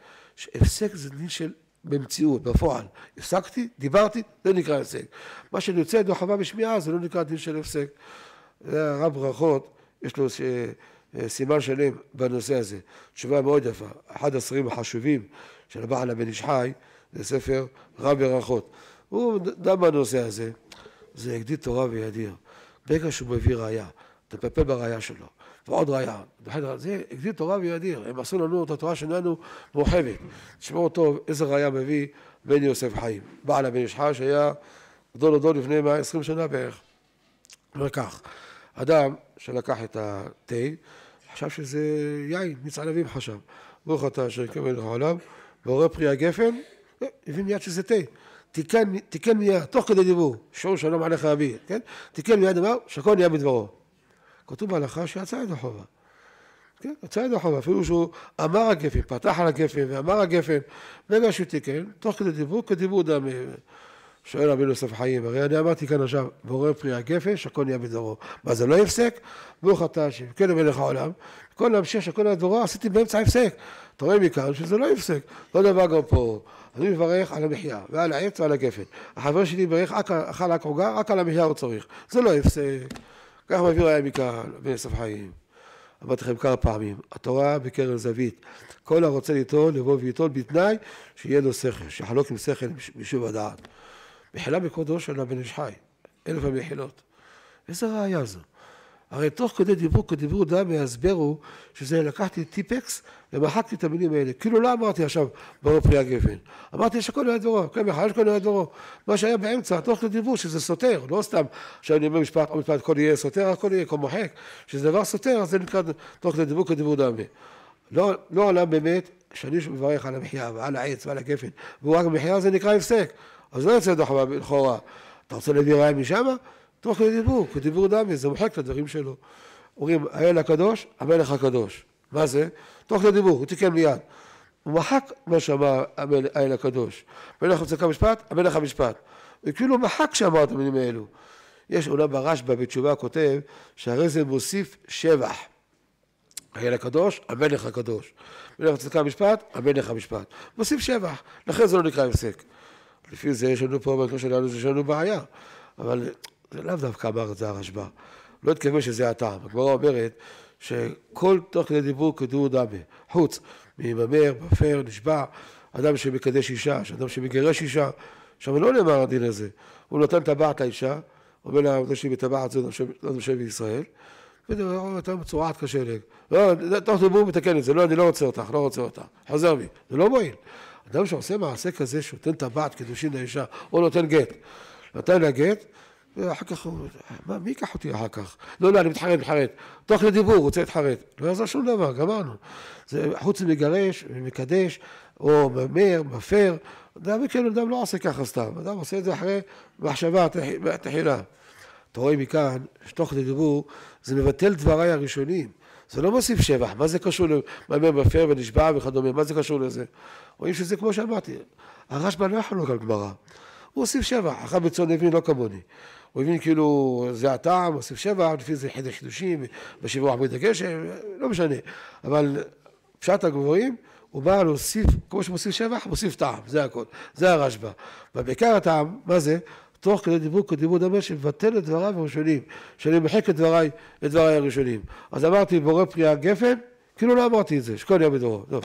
הפסק זה דין של במציאות, בפועל. הפסקתי, דיברתי, זה לא נקרא הפסק. מה שאני יוצא ידי חובה בשמיעה זה לא נקרא דין של הפסק. הרב ברכות, יש לו אה, אה, סימן שלם בנושא הזה. תשובה מאוד יפה. אחד הספרים החשובים של הבעל הבן איש חי זה ספר רב ברכות. הוא דן בנושא הזה, זה הגדיל תורה וידיר. ברגע שהוא מביא ראייה, תטפל בראייה שלו, ועוד ראייה, זה הגדיל תורה וידיר, הם עשו לנו את התורה שלנו מורחבת. תשמעו אותו, איזה ראייה מביא בן יוסף חיים, בעל הבן ישחש שהיה גדול הדור לפני 120 שנה בערך. אומר כך, אדם שלקח את התה, חשב שזה יין, מיץ ענבים חשב. ברוך אתה אשר יקבל לך עולם, ועורר פרי הגפן, אה, הבין מיד שזה תה. תיקן, תיקן מיד, תוך כדי דיבור, שיעור שלום עליך אבי, כן? תיקן מיד אמר, שכון נהיה בדברו. כתוב בהלכה שיצא ידו חובה. כן, יצא ידו חובה, אפילו שהוא אמר הגפן, פתח על הגפן ואמר הגפן, ברגע שהוא תיקן, תוך כדי דיבור, כדיבור דמי. שואל רבי יוסף חיים, הרי אני אמרתי כאן עכשיו, בורר פרי הגפש, הכל נהיה בדורו. מה זה לא הפסק? ברוך אתה השם, כן המלך העולם, כל המשך של כל הדורו עשיתי באמצע הפסק. אתה רואה מכאן שזה לא הפסק, לא דבר גם פה. אני מברך על המחיה, ועל העץ ועל הגפן. החבר שלי מברך אכל רק עוגה, רק על המחיה הוא צריך. זה לא הפסק. כך מעביר היה מכאן, בן יוסף חיים. אמרתי לכם כמה פעמים, התורה בקרן זווית. כל הרוצה לטעון, לבוא ולטעון, בתנאי שיהיה לו שכל, שיחלוק עם שכל משום הדעת. מחילה בכבודו של הבן איש חי, אלף המחילות. איזה ראייה זו? הרי תוך כדי דיבור, כדיבור דם יסברו, שזה לקחתי טיפקס ומחקתי את המילים האלה. כאילו לא אמרתי עכשיו ברור פרי הגפן. אמרתי שהכל היה דברו, כן, בכלל שכל היה דברו. מה שהיה באמצע, תוך כדי דיבור, שזה סותר, לא סתם שאני אומר משפט או משפט הכל יהיה סותר, הכל יהיה כמו מוחק. שזה דבר סותר, אז זה נקרא תוך כדי דיבור כדיבור דם. לא, לא עולם באמת, שאני מברך על המחיה ועל העץ ועל הגפן, והוא רק מחיה, זה נקרא הפסק. אז לא יוצא נחמה לכאורה. אתה רוצה להביא ראיה משם? תוך כדי דיבור, כדיבור דמי, זה מוחק את הדברים שלו. אומרים, האל הקדוש, המלך הקדוש. מה זה? תוך כדי דיבור, הוא תיקן מיד. הוא מחק מה שאמר האל הקדוש. מלך המצק המשפט, המלך המשפט. הוא כאילו מחק שאמר את המילים האלו. יש אולם ברשב"א בתשובה כותב שהרי זה מוסיף שבח. האל הקדוש, המלך הקדוש. מלך הצדקה המשפט, המלך המשפט. מוסיף שבח, לכן זה לא נקרא הפסק. לפי זה יש לנו פה, במקום שלנו, יש לנו בעיה. אבל זה לאו דווקא אמר את זה הרשב"א. לא התכוון שזה הטעם. הגמרא אומרת שכל תוך כדי דיבור כדור דמי, חוץ מממר, מפר, נשבע, אדם שמקדש אישה, אדם שמגרש אישה, שם לא נאמר הדין הזה. הוא נותן טבעת לאישה, אומר לה, אני שהיא מטבעת זו, לא שם בישראל, ואתה אה, מצורעת כשלג. לא, תוך דיבור מתקן את זה, לא, אני לא רוצה אותך, לא רוצה אותך, חוזר בי, זה לא מועיל. אדם שעושה מעשה כזה, שהוא נותן טבעת קידושין לאישה, או נותן גט, נותן לה גט, ואחר כך הוא, מה, מי ייקח אותי אחר כך? לא, לא, אני מתחרט, מתחרט. תוך כדי דיבור, רוצה להתחרט. לא יעזור שום דבר, גמרנו. זה חוץ מגרש, מקדש, או ממר, מפר. אדם כן, אדם לא עושה ככה סתם. אדם עושה את זה אחרי מחשבה, תחילה. אתה רואה מכאן, שתוך כדי דיבור, זה מבטל דבריי הראשונים. זה לא מוסיף שבח. מה זה קשור לממר, מפר ונשבע וכדומה? מה זה קשור לזה? רואים שזה כמו שאמרתי, הרשב"א לא יחלוק על גמרא, הוא הוסיף שבע, אחר בצאן הבין לא כמוני, הוא הבין כאילו זה הטעם, הוסיף שבע, לפי זה חידש חידושים, בשבוע עמוד הגשם, לא משנה, אבל פשט הגבוהים הוא בא להוסיף, כמו שמוסיף שבח, מוסיף טעם, זה הכל, זה הרשב"א. ובעיקר הטעם, מה זה? תוך כדי דיבור כדיבור דמה שמבטל את דבריו הראשונים, שאני מחק את דבריי, את דבריי הראשונים. אז אמרתי בורא פרי הגפן, כאילו לא אמרתי את זה, שכל יום בדורו. טוב.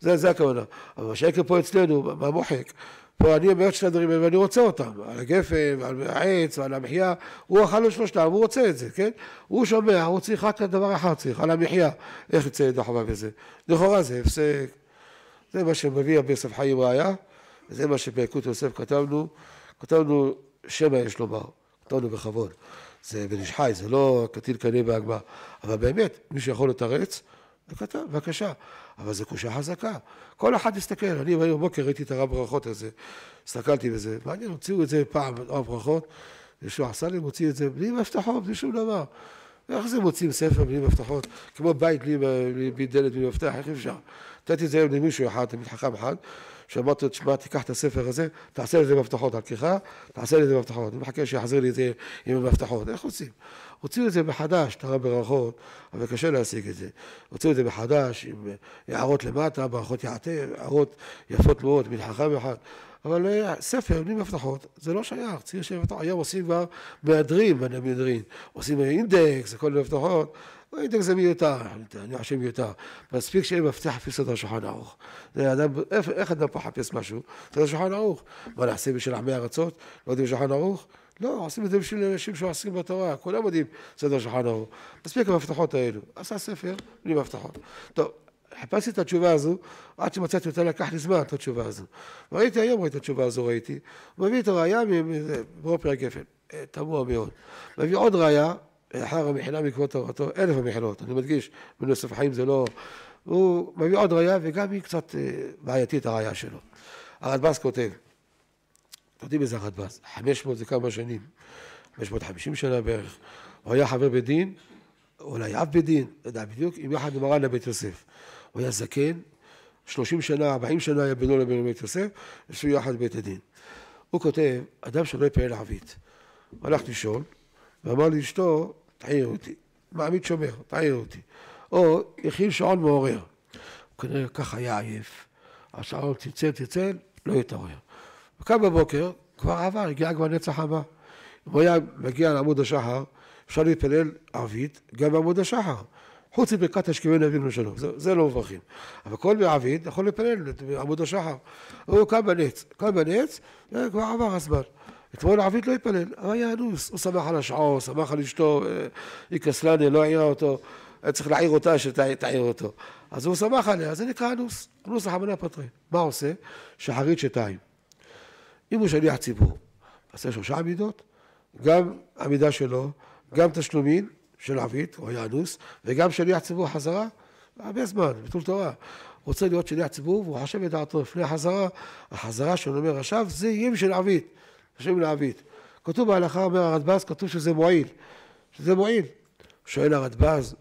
זה, זה הכוונה. אבל השקר פה אצלנו, מה מוחק? פה אני אומר את שני הדברים האלה ואני רוצה אותם, על הגפן ועל העץ ועל המחיה, הוא אכל את שלושתם, הוא רוצה את זה, כן? הוא שומע, הוא צריך רק דבר אחד צריך, על המחיה, איך יצא את החובה בזה? לכאורה זה הפסק. זה מה שמביא רבי יוסף חיים ראיה, וזה מה שבעקות יוסף כתבנו, כתבנו שמא יש לומר, כתבנו בכבוד. זה בנשחי, זה לא קטין קנה בהגמ"א, אבל באמת, מי שיכול לתרץ, כתב, בבקשה. אבל זו קושה חזקה. כל אחד הסתכל, אני היום בבוקר ראיתי את הרב ברכות הזה, הסתכלתי בזה, ואני הוציאו את זה פעם, הרב לא ברכות, ישוע סלם מוציא את זה בלי מפתחות, בלי שום דבר. איך זה מוציאים ספר בלי מפתחות? כמו בית בלי, בלי דלת, בלי מפתח, איך אפשר? נתתי את זה היום למישהו אחד, תמיד חכם אחד, שאמרתי לו, תשמע, תיקח את הספר הזה, תעשה לזה מפתחות על כריכה, תעשה לזה מפתחות. אני מחכה שיחזיר לי את זה עם המפתחות. איך עושים? הוציאו את זה מחדש, אתה רואה ברכות, אבל קשה להשיג את זה. הוציאו את זה מחדש עם אה, הערות למטה, ברכות יעטר, הערות יפות מאוד, מן חכם אחד. אבל אה, ספר בלי מפתחות זה לא שייך, צריך שיהיה מפתחות, היום עושים כבר מהדרין, מהדרין, עושים אינדקס, הכל מיני מפתחות, ידאג זה מיותר, אני חושב מיותר. מספיק שאין מפתח פיסת השולחן ערוך. זה אדם, איך אדם פה חפש משהו? זה השולחן ערוך. מה נעשה בשביל עמי ארצות? לא יודעים שולחן ערוך? לא, עושים את זה בשביל אנשים שעוסקים בתורה, כולם יודעים סדר שולחן ערוך. מספיק המפתחות האלו. עשה ספר בלי מפתחות. טוב, חיפשתי את התשובה הזו, עד שמצאתי אותה לקח לי זמן את התשובה הזו. ראיתי היום, ראיתי את התשובה הזו, ראיתי. הוא מביא את הראייה מפרופר הגפן. תמוה מאוד. מביא עוד ראייה, אחר המחילה בעקבות תורתו, אלף המחילות, אני מדגיש, מנוסף חיים זה לא... הוא מביא עוד ראייה וגם היא קצת אה, בעייתית הראייה שלו. הרדב"ס כותב, אתם יודעים איזה הרדב"ס, 500 זה כמה שנים, 550 שנה בערך, הוא היה חבר בית דין, אולי אב בית דין, לא יודע בדיוק, עם יחד עם הרן לבית יוסף. הוא היה זקן, 30 שנה, 40 שנה היה בינו לבין בית יוסף, ישבו יחד בית הדין. הוא כותב, אדם שלא יפעל ערבית, הוא הלך לישון, ואמר לאשתו, תעיר אותי. מעמיד שומר, תעיר אותי. או יכין שעון מעורר. הוא כנראה ככה היה עייף. השעון צלצל, צלצל, לא יתעורר. וקם בבוקר, כבר עבר, הגיע כבר נצח הבא. אם היה מגיע לעמוד השחר, אפשר להתפלל ערבית גם בעמוד השחר. חוץ מברכת השכיבנו אבינו שלום, זה, זה לא מברכים. אבל כל מעביד יכול להתפלל בעמוד השחר. הוא קם בנץ, קם בנץ, אה, כבר עבר הזמן. אתמול ערבית לא התפלל, אה, הוא היה אנוס, הוא שמח על השעה, הוא שמח על אשתו, אה, היא כסלנה, לא העירה אותו, היה צריך להעיר אותה שתעיר אותו. אז הוא שמח עליה, זה נקרא אנוס, אנוס רחמנא פטרי. מה עושה? שחרית שתיים. אם הוא שליח ציבור, עושה שלושה עמידות, גם עמידה שלו, גם תשלומים של ערבית, הוא היה אנוס, וגם שליח ציבור חזרה, הרבה זמן, ביטול תורה. רוצה להיות שליח ציבור, והוא חשב את דעתו לפני החזרה, החזרה שלו אומר עכשיו, זה איים של ערבית. חשבים להביט. כתוב בהלכה, אומר הרדב"ז, כתוב שזה מועיל. שזה מועיל. שואל הרדב"ז,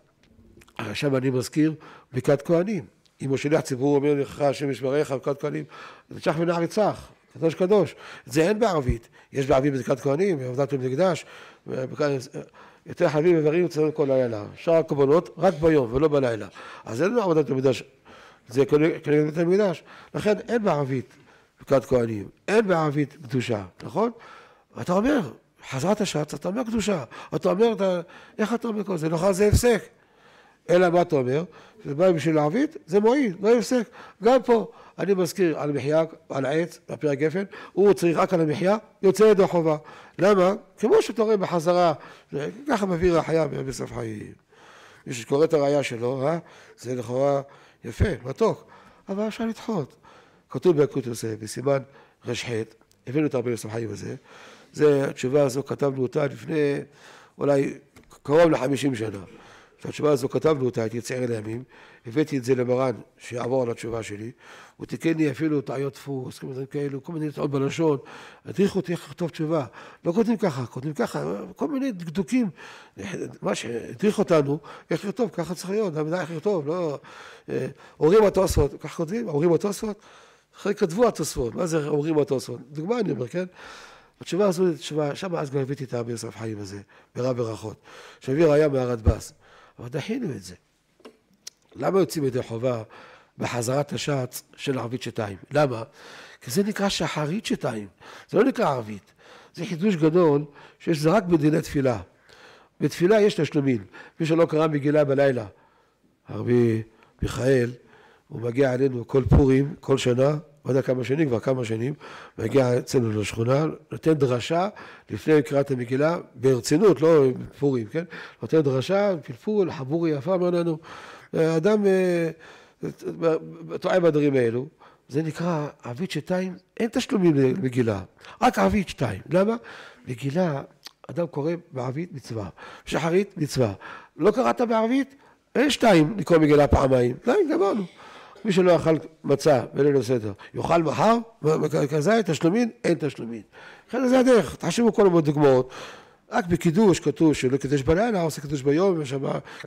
עכשיו אני מזכיר בקעת כהנים. אם הוא שליח ציבור אומר לך השם ישמריך בקעת כהנים, נצח ונער יצח, קדוש קדוש. זה אין בערבית. יש בערבית בדיקת כהנים, עבודת במקדש, יותר חייבים איברים אצלנו לא כל לילה, שאר הקורבנות רק ביום ולא בלילה. אז אין בעבודת עבודת במקדש, זה כנגד בית המקדש. לכן אין בערבית. ברכת כהנים, אין בערבית קדושה, נכון? אתה אומר, חזרת שץ, אתה אומר קדושה. אתה אומר, אתה, איך אתה אומר כל זה? נכון, זה הפסק. אלא מה אתה אומר? זה בא בשביל ערבית, זה מועיל, לא הפסק. גם פה, אני מזכיר על מחיה, על העץ, על פי הגפן, הוא צריך רק על המחיה, יוצא ידו חובה. למה? כמו שאתה רואה בחזרה, ככה מביא רחייה בסוף חיים. מי שקורא את הראייה שלו, אה? זה לכאורה יפה, מתוק, אבל אפשר לדחות. כתוב ביקוד יוסף בסימן ר"ח, הבאנו את הרבה יוסף חיים הזה, זה התשובה הזו כתבנו אותה לפני אולי קרוב לחמישים שנה. את התשובה הזו כתבנו אותה, הייתי צעיר לימים, הבאתי את זה למרן שיעבור על התשובה שלי, הוא תיקן לי אפילו טעיות דפוס, כל מיני כאלו, כל מיני טעות בלשון, הדריכו אותי איך לכתוב תשובה, לא כותבים ככה, כותבים ככה, כל מיני דקדוקים, מה שהדריך אותנו, איך לכתוב, ככה צריך להיות, למה איך לכתוב, לא, אה, הורים התוספות, ככה כותבים, הורים התוספות אחרי כתבו התוספות, מה זה אומרים התוספות? דוגמה אני אומר, כן? התשובה הזו, היא תשובה, שם אז כבר הבאתי את הרבי יוסף חיים הזה, ברב ברכות, שהביא ראייה מהרדב"ס, אבל דחינו את זה. למה יוצאים ידי חובה בחזרת השץ של ערבית שתיים? למה? כי זה נקרא שחרית שתיים, זה לא נקרא ערבית. זה חידוש גדול שיש זה רק בדיני תפילה. בתפילה יש תשלומים, מי שלא קרא מגילה בלילה. הרבי מיכאל, הוא מגיע אלינו כל פורים, כל שנה, לא יודע כמה שנים, כבר כמה שנים, מגיע אצלנו לשכונה, נותן דרשה לפני קריאת המגילה, ברצינות, לא פורים, כן? נותן דרשה, פלפול, חבור יפה, אומר לנו, אדם אה, אה, אה, טועה בדברים האלו, זה נקרא עביד שתיים, אין תשלומים למגילה, רק עביד שתיים. למה? מגילה, אדם קורא בערבית מצווה, שחרית מצווה. לא קראת בערבית? אין שתיים לקרוא מגילה פעמיים. די, גמרנו. מי שלא אכל מצה בליל הסדר, יאכל מחר? וכזית תשלומין? אין תשלומין. לכן זה הדרך, תחשבו כל מיני דוגמאות. רק בקידוש כתוב שלא קידש בלילה, עושה קידוש ביום,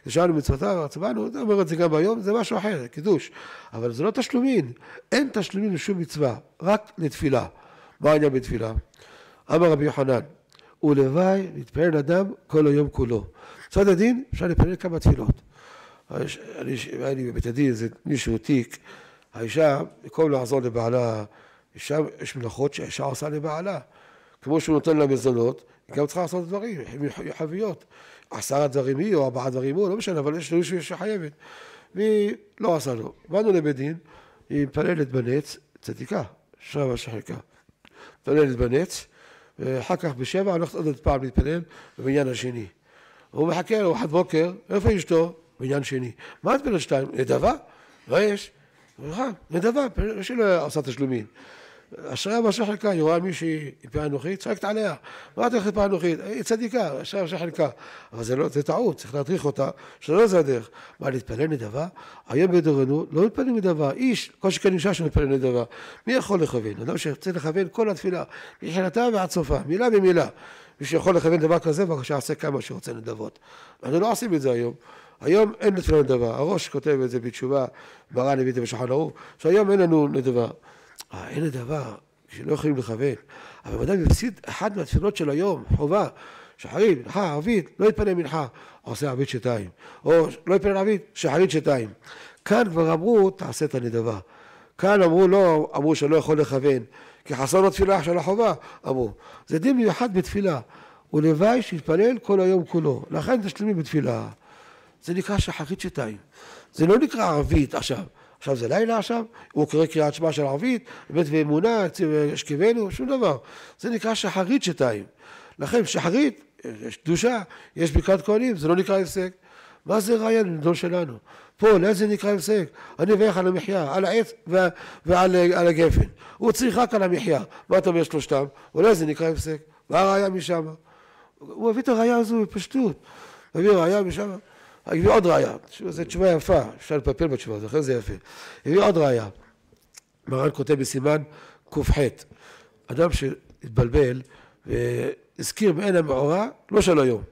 ושמענו מצוותיו, עצמנו, זה אומר את זה גם ביום, זה משהו אחר, קידוש. אבל זה לא תשלומין, אין תשלומין לשום מצווה, רק לתפילה. מה העניין בתפילה? אמר רבי יוחנן, ולוואי להתפלל אדם כל היום כולו. צד הדין אפשר להתפלל כמה תפילות. היה לי בבית הדין איזה מישהו תיק, האישה, במקום לעזור לבעלה, אישה, יש מלאכות שהאישה עושה לבעלה. כמו שהוא נותן לה מזונות, היא גם צריכה לעשות דברים, חביות. עשרה דברים היא או ארבעה דברים הוא, לא משנה, אבל יש מישהו שחייבת. והיא לא עשה לו. באנו לבית דין, היא מפללת בנץ, צדיקה, שמה שחיקה. מפללת בנץ, ואחר כך בשבע הולכת עוד פעם להתפלל בבניין השני. הוא מחכה לו אחת בוקר, איפה אשתו? בעניין שני. מה זה פרק שתיים? נדבה, רייש, אה, נדבה, ראשי לא עושה תשלומים. אשריה באשר חלקה, היא רואה מישהי עם פאה אנוכית, צועקת עליה, מה את הולכת פאה אנוכית? היא צדיקה, אשריה באשר חלקה. אבל זה לא, זה טעות, צריך להדריך אותה, שלא זה הדרך. מה, להתפלל נדבה? היום בדורנו לא מתפללים נדבה, איש, כל שכן אישה שמתפלל נדבה. מי יכול לכוון? אדם שרוצה לכוון כל התפילה, מתחילתה ועד סופה, מילה במילה. מי שיכול לכוון דבר כזה, בבקשה, יעשה כמה שרוצה נדבות. אנחנו לא עושים את זה היום. היום אין לתת לנו נדבה. הראש כותב את זה בתשובה, מרן הביא את זה בשולחן ערוך, שהיום אין לנו נדבה. אה, אין נדבה, שלא יכולים לכוון. אבל אדם מפסיד אחת מהתפילות של היום, חובה. שחרית, מנחה, ערבית, לא יתפנה מנחה, עושה ערבית שתיים. או לא יתפנה ערבית, שחרית שתיים. כאן כבר אמרו, תעשה את הנדבה. כאן אמרו, לא, אמרו שלא יכול לכוון, כי חסר לו תפילה של החובה, אמרו. זה דין מיוחד בתפילה, ולוואי שיתפלל כל היום כולו. לכן תשלמים בתפילה. זה נקרא שחרית שתיים. זה לא נקרא ערבית עכשיו. עכשיו זה לילה עכשיו, הוא קורא קריאת שמע של ערבית, בית ואמונה, השכבנו, שום דבר. זה נקרא שחרית שתיים. לכן שחרית, יש קדושה, יש ברכת כהנים, זה לא נקרא הפסק. מה זה רעיון לדון שלנו? פה, לאן זה נקרא הפסק? אני ואיך על המחיה, על העץ ועל, ועל על הגפן. הוא צריך רק על המחיה. מה אתה אומר שלושתם? אולי זה נקרא הפסק. מה הראייה משם? הוא מביא את הראייה הזו בפשטות. מביא ראייה משם. הביא עוד ראיה, זו תשובה יפה, אפשר לפלפל בתשובה הזאת, אחרי זה יפה. הביא עוד ראיה. מרן כותב בסימן ק"ח, אדם שהתבלבל והזכיר בעין המאורע, לא של היום.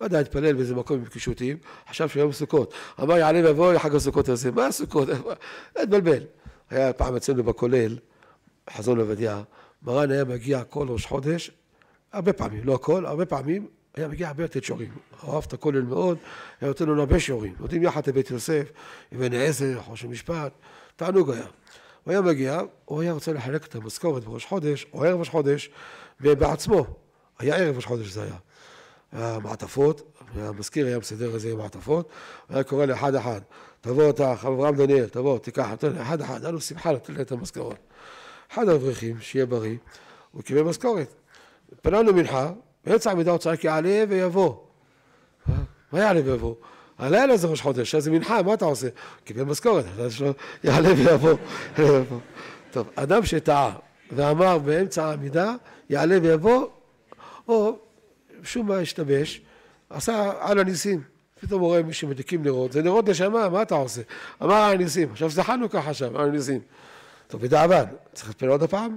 לא יודע, התפלל באיזה מקום עם קישוטים, חשב שיום סוכות. אמר יעלה ויבוא לחג הסוכות הזה, מה הסוכות? התבלבל. היה פעם אצלנו בכולל, חזון עבדיה, מרן היה מגיע כל ראש חודש, הרבה פעמים, לא הכל, הרבה פעמים, היה מגיע הרבה יותר שיעורים, אהב את הכולל מאוד, היה נותן לנו הרבה שיעורים, נותנים יחד לבית יוסף, עם בן עזר, חושב משפט, תענוג היה. הוא היה מגיע, הוא היה רוצה לחלק את המשכורת בראש חודש, או ערב ראש חודש, ובעצמו, היה ערב ראש חודש זה היה. המעטפות, המזכיר היה מסדר איזה מעטפות, הוא היה קורא לאחד אחד, תבוא אתה, אברהם דניאל, תבוא, תיקח, נותן לאחד אחד, היה לו שמחה לתת את המשכורת. אחד האברכים, שיהיה בריא, הוא קיבל משכורת. פנה למנחה, באמצע העמידה הוצאה כי יעלה ויבוא. מה יעלה ויבוא? עלה אליעזר ראש חודש, איזה מנחה, מה אתה עושה? קיבל משכורת, יעלה ויבוא. טוב, אדם שטעה ואמר באמצע העמידה, יעלה ויבוא, או משום מה השתבש, עשה על הניסים. פתאום הוא רואה מישהו מדליקים נרות, זה נרות נשמה, מה אתה עושה? אמר על הניסים, עכשיו זה חנוכה חשב, על הניסים. טוב, בדאבן, צריך להתפלל עוד הפעם?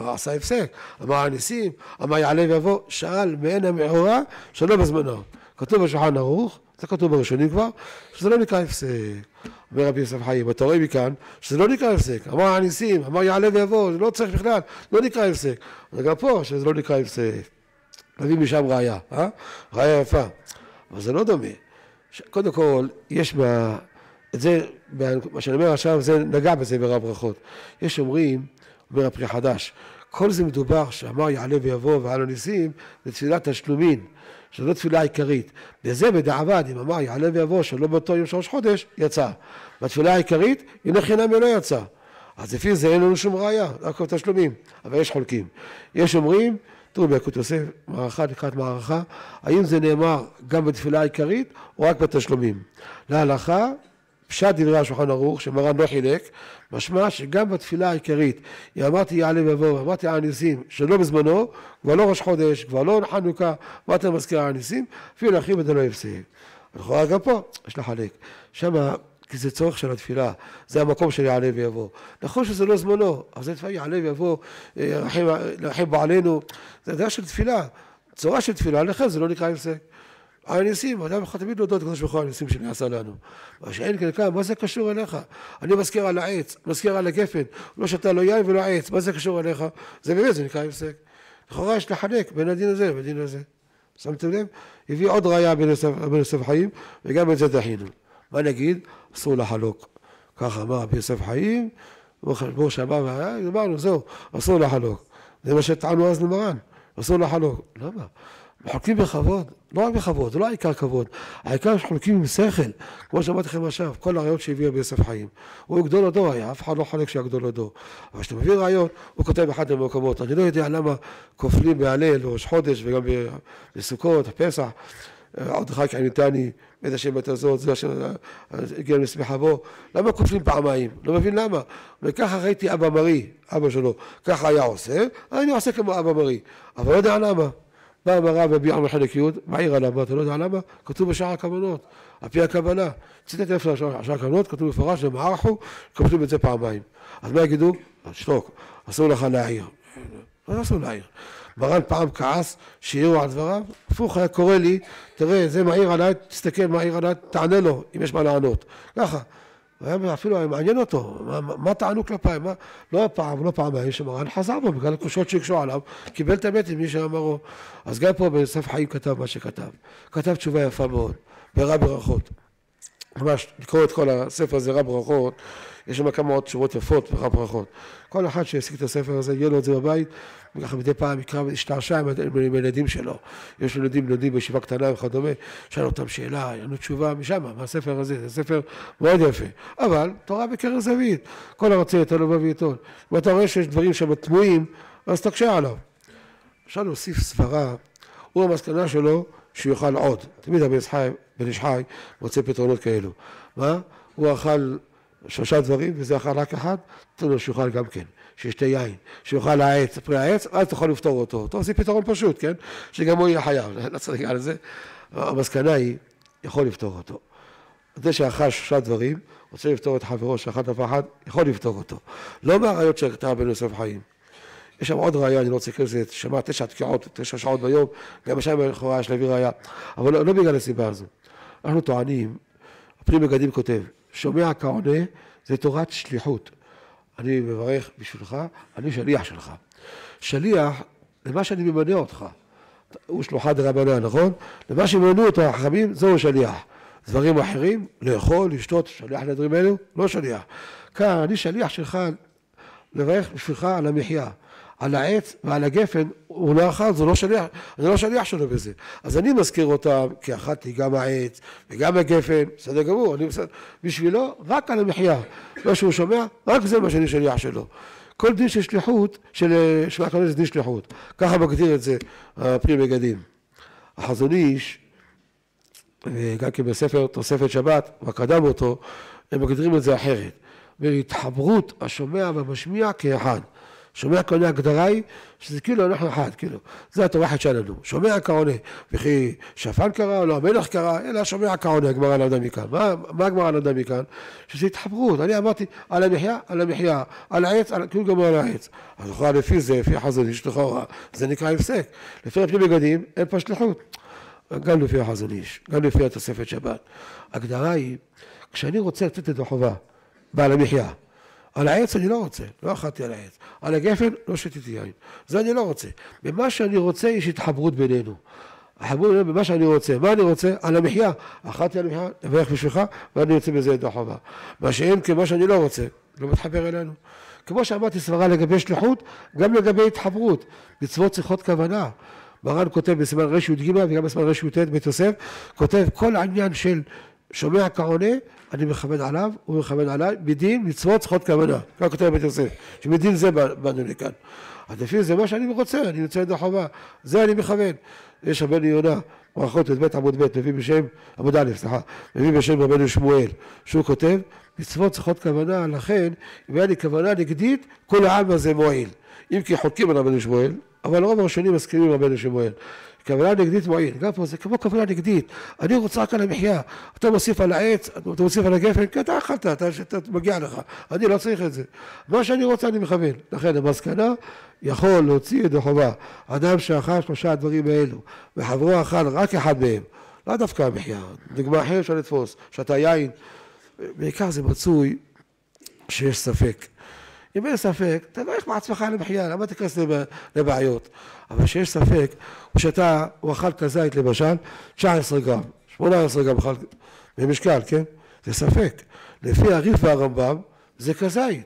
אמר עשה הפסק, אמר הניסים, אמר יעלה ויבוא, שאל מעין המעורה שלא בזמנו. כתוב בשולחן ערוך, זה כתוב בראשונים כבר, שזה לא נקרא הפסק. אומר רבי יוסף חיים, אתה רואה מכאן שזה לא נקרא הפסק. אמר הניסים, אמר יעלה ויבוא, זה לא צריך בכלל, לא נקרא הפסק. וגם פה שזה לא נקרא הפסק. נביא משם ראייה, אה? ראייה יפה. אבל זה לא דומה. ש... קודם כל, יש מה... את זה, מה שאני אומר עכשיו, זה נגע בזה ברב ברכות. יש אומרים אומר הפרי חדש. כל זה מדובר שאמר יעלה ויבוא ועל הניסים, זה תפילת תשלומין שזו תפילה עיקרית וזה בדיעבד, אם אמר יעלה ויבוא שלא באותו יום שלוש חודש יצא והתפילה העיקרית אינו חינם ולא יצא אז לפי זה אין לנו שום ראייה רק תשלומים אבל יש חולקים יש אומרים תראו ביקוד יוסף מערכה לקראת מערכה האם זה נאמר גם בתפילה העיקרית או רק בתשלומים להלכה פשט דברי השולחן ערוך, שמרן לא חילק, משמע שגם בתפילה העיקרית, אם אמרתי יעלה ויבוא, אמרתי על הניסים, שלא בזמנו, כבר לא ראש חודש, כבר לא חנוכה, אמרתי למזכיר על הניסים, אפילו להרחיב את זה לא יפסיק. לכאורה גם פה יש לחלק. שמה כי זה צורך של התפילה, זה המקום של יעלה ויבוא. נכון שזה לא זמנו, אבל זה לפעמים יעלה ויבוא, ירחם אה, בעלינו, זה דעה של תפילה, צורה של תפילה, לכן זה לא נקרא הפסק. על הניסים, אדם יכול תמיד להודות לקדוש ברוך הוא על הניסים שנעשה לנו. מה שאין כאן כאן, מה זה קשור אליך? אני מזכיר על העץ, מזכיר על הגפן, לא שתה לא יין ולא עץ, מה זה קשור אליך? זה באמת, זה נקרא הפסק. לכאורה יש לחלק בין הדין הזה לבין הזה. שמתם לב? הביא עוד ראייה בין יוסף חיים, וגם את זה דחינו. מה נגיד? אסור לחלוק. ככה אמר רבי יוסף חיים, כמו שאמר והיה, אמרנו, זהו, אסור לחלוק. זה מה שטענו אז למרן, אסור לחלוק. למה? מחלקים בכבוד, לא רק בכבוד, זה לא העיקר כבוד, העיקר שחולקים עם שכל, כמו שאמרתי לכם עכשיו, כל הראיות שהביא רבי יוסף חיים, הוא גדול הדור היה, אף אחד לא חולק שהיה גדול הדור, אבל כשאתה מביא ראיות, הוא כותב באחד המקומות, אני לא יודע למה כופלים בהלל, ראש חודש וגם בסוכות, פסח, עוד אחר כך ניתני, איזה שם בת הזאת, זה אשר הגיע לשמחה בו, למה כופלים פעמיים? לא מבין למה. וככה ראיתי אבא מרי, אבא שלו, ככה היה עושה, אני עושה כמו אבא מרי, אבל לא יודע למה. בא המראה בביעה מחלק י', מעיר עליו, אתה לא יודע למה? כתוב בשאר הכוונות, על פי הכוונה. ציטט איפה שאר הכוונות, כתוב מפורש, למערכו, כותבים את זה פעמיים. אז מה יגידו? שתוק, אסור לך להעיר. לא אסור להעיר. מרן פעם כעס שהעירו על דבריו, הפוך היה קורא לי, תראה זה מעיר עליי, תסתכל מה מעיר עליי, תענה לו אם יש מה לענות, ככה היה אפילו מעניין אותו, מה, מה טענו כלפיי, מה, לא פעם, לא פעמיים, שמרן חזר בו בגלל הקושות שהקשו עליו, קיבל את האמת עם מי שאמרו. אז גם פה בסף חיים כתב מה שכתב, כתב תשובה יפה מאוד, ברע ברכות. ממש לקרוא את כל הספר הזה רב ברכות, יש שם כמה עוד תשובות יפות ברב ברכות. כל אחד שהשיג את הספר הזה, יהיה לו את זה בבית, וככה מדי פעם יקרא השתעשע עם הילדים שלו. יש ילדים, ילדים בישיבה קטנה וכדומה, שאל אותם שאלה, יענו תשובה משם, מהספר הזה, זה ספר מאוד יפה. אבל תורה בקרן זווית, כל הרצה יותר לבוא אם אתה רואה שיש דברים שם תמוהים, אז תקשה עליו. אפשר להוסיף סברה, הוא המסקנה שלו שיאכל עוד. תמיד הבן ישחי, בן ישחי, מוצא פתרונות כאלו. מה? הוא אכל שלושה דברים וזה אכל רק אחד, תנו לו שיאכל גם כן. שישתה יין, שיאכל העץ, פרי העץ, ואז תוכל לפתור אותו. טוב, זה פתרון פשוט, כן? שגם הוא יהיה חייב, לא צריך על זה. המסקנה היא, יכול לפתור אותו. זה שאכל שלושה דברים, רוצה לפתור את חברו שאכל דבר אחד, יכול לפתור אותו. לא מהראיות שהכתב בן יוסף חיים. יש שם עוד ראיה, אני לא רוצה להיכנס לזה, שמע תשע תקיעות, תשע שעות ביום, גם שם לכאורה יש להביא ראיה. אבל לא, לא בגלל הסיבה הזו. אנחנו טוענים, הפנים מגדים כותב, שומע כעונה זה תורת שליחות. אני מברך בשבילך, אני שליח שלך. שליח למה שאני ממנה אותך. הוא שלוחה דרבנן, נכון? למה שממנו את החכמים, זהו שליח. דברים אחרים, לאכול, לשתות, שליח לדברים האלו, לא שליח. כאן, אני שליח שלך לברך בשבילך על המחיה, על העץ ועל הגפן הוא לא אחת, זה לא שליח, אני לא שליח שלו בזה. אז אני מזכיר אותם, כי אחת היא גם העץ וגם הגפן, בסדר גמור, אני בסדר, בשבילו רק על המחיה, מה שהוא שומע, רק זה מה שאני שליח שלו. כל דין של שליחות, של שמע כנראה זה דין שליחות, ככה מגדיר את זה הפרי מגדים. החזון איש, גם כן בספר תוספת שבת, וקדם אותו, הם מגדירים את זה אחרת. והתחברות השומע והמשמיע כאחד. שומע כעונה הגדרה היא שזה כאילו אנחנו אחד, כאילו, זה התורה התווכת שלנו, שומע כעונה, וכי שפן קרא או לא המלך קרא, אלא שומע כעונה, הגמרא לא יודע מכאן. מה, מה הגמרא לא יודע מכאן? שזה התחברות, אני אמרתי על המחיה, על המחיה, על העץ, על, כאילו גמר על העץ. אז לכאורה לפי זה, לפי החזון איש, לכאורה, זה נקרא הפסק. לפי רבי בגדים, אין פה שליחות. גם לפי החזון איש, גם לפי התוספת שבת. הגדרה היא, כשאני רוצה לתת את החובה, בעל המחיה, על העץ אני לא רוצה, לא אכלתי על העץ. על הגפן לא שתיתי יין. זה אני לא רוצה. במה שאני רוצה יש התחברות בינינו. החברות בינינו במה שאני רוצה. מה אני רוצה? על המחיה. אכלתי על המחיה, נברך בשבילך, ואני יוצא מזה ידו חובה. מה שאין כמו כן, שאני לא רוצה, לא מתחבר אלינו. כמו שאמרתי סברה לגבי שליחות, גם לגבי התחברות. מצוות צריכות כוונה. מרן כותב בסימן רש"י ג' וגם בסימן רש"י ט' בית יוסף, כותב כל העניין של שומע כעונה אני מכבד עליו, הוא מכבד עליי, מדין מצוות צריכות כוונה. כך כותב בית יוסף, שמדין זה באנו לכאן. אז לפי זה מה שאני רוצה, אני יוצא ידי חובה, זה אני מכוון. יש רבנו יונה, ברכות י"ב עמוד ב', מביא בשם, עמוד א', סליחה, מביא בשם רבנו שמואל, שהוא כותב, מצוות צריכות כוונה, לכן אם היה לי כוונה נגדית, כל העם הזה מועיל. אם כי חוקים על רבנו שמואל, אבל רוב הראשונים מסכימים עם רבנו שמואל. כוונה נגדית מועיל, גם פה זה כמו כוונה נגדית, אני רוצה רק על המחיה, אתה מוסיף על העץ, אתה מוסיף על הגפן, כי כן, אתה אכלת, אתה, אתה אתה מגיע לך, אני לא צריך את זה, מה שאני רוצה אני מכוון, לכן המסקנה יכול להוציא ידי חובה, אדם שאכל שלושה הדברים האלו, וחברו אכל רק אחד מהם, לא דווקא המחיה, דוגמה אחרת אפשר לתפוס, שאתה יין, בעיקר זה מצוי שיש ספק אם אין ספק, תברך מעצמך למחיה, למה תיכנס לבעיות? אבל כשיש ספק, הוא שתה, הוא אכל את הזית למשל, 19 גרם, 18 גרם אכל, במשקל, כן? זה ספק. לפי הריף והרמב"ם, זה כזית.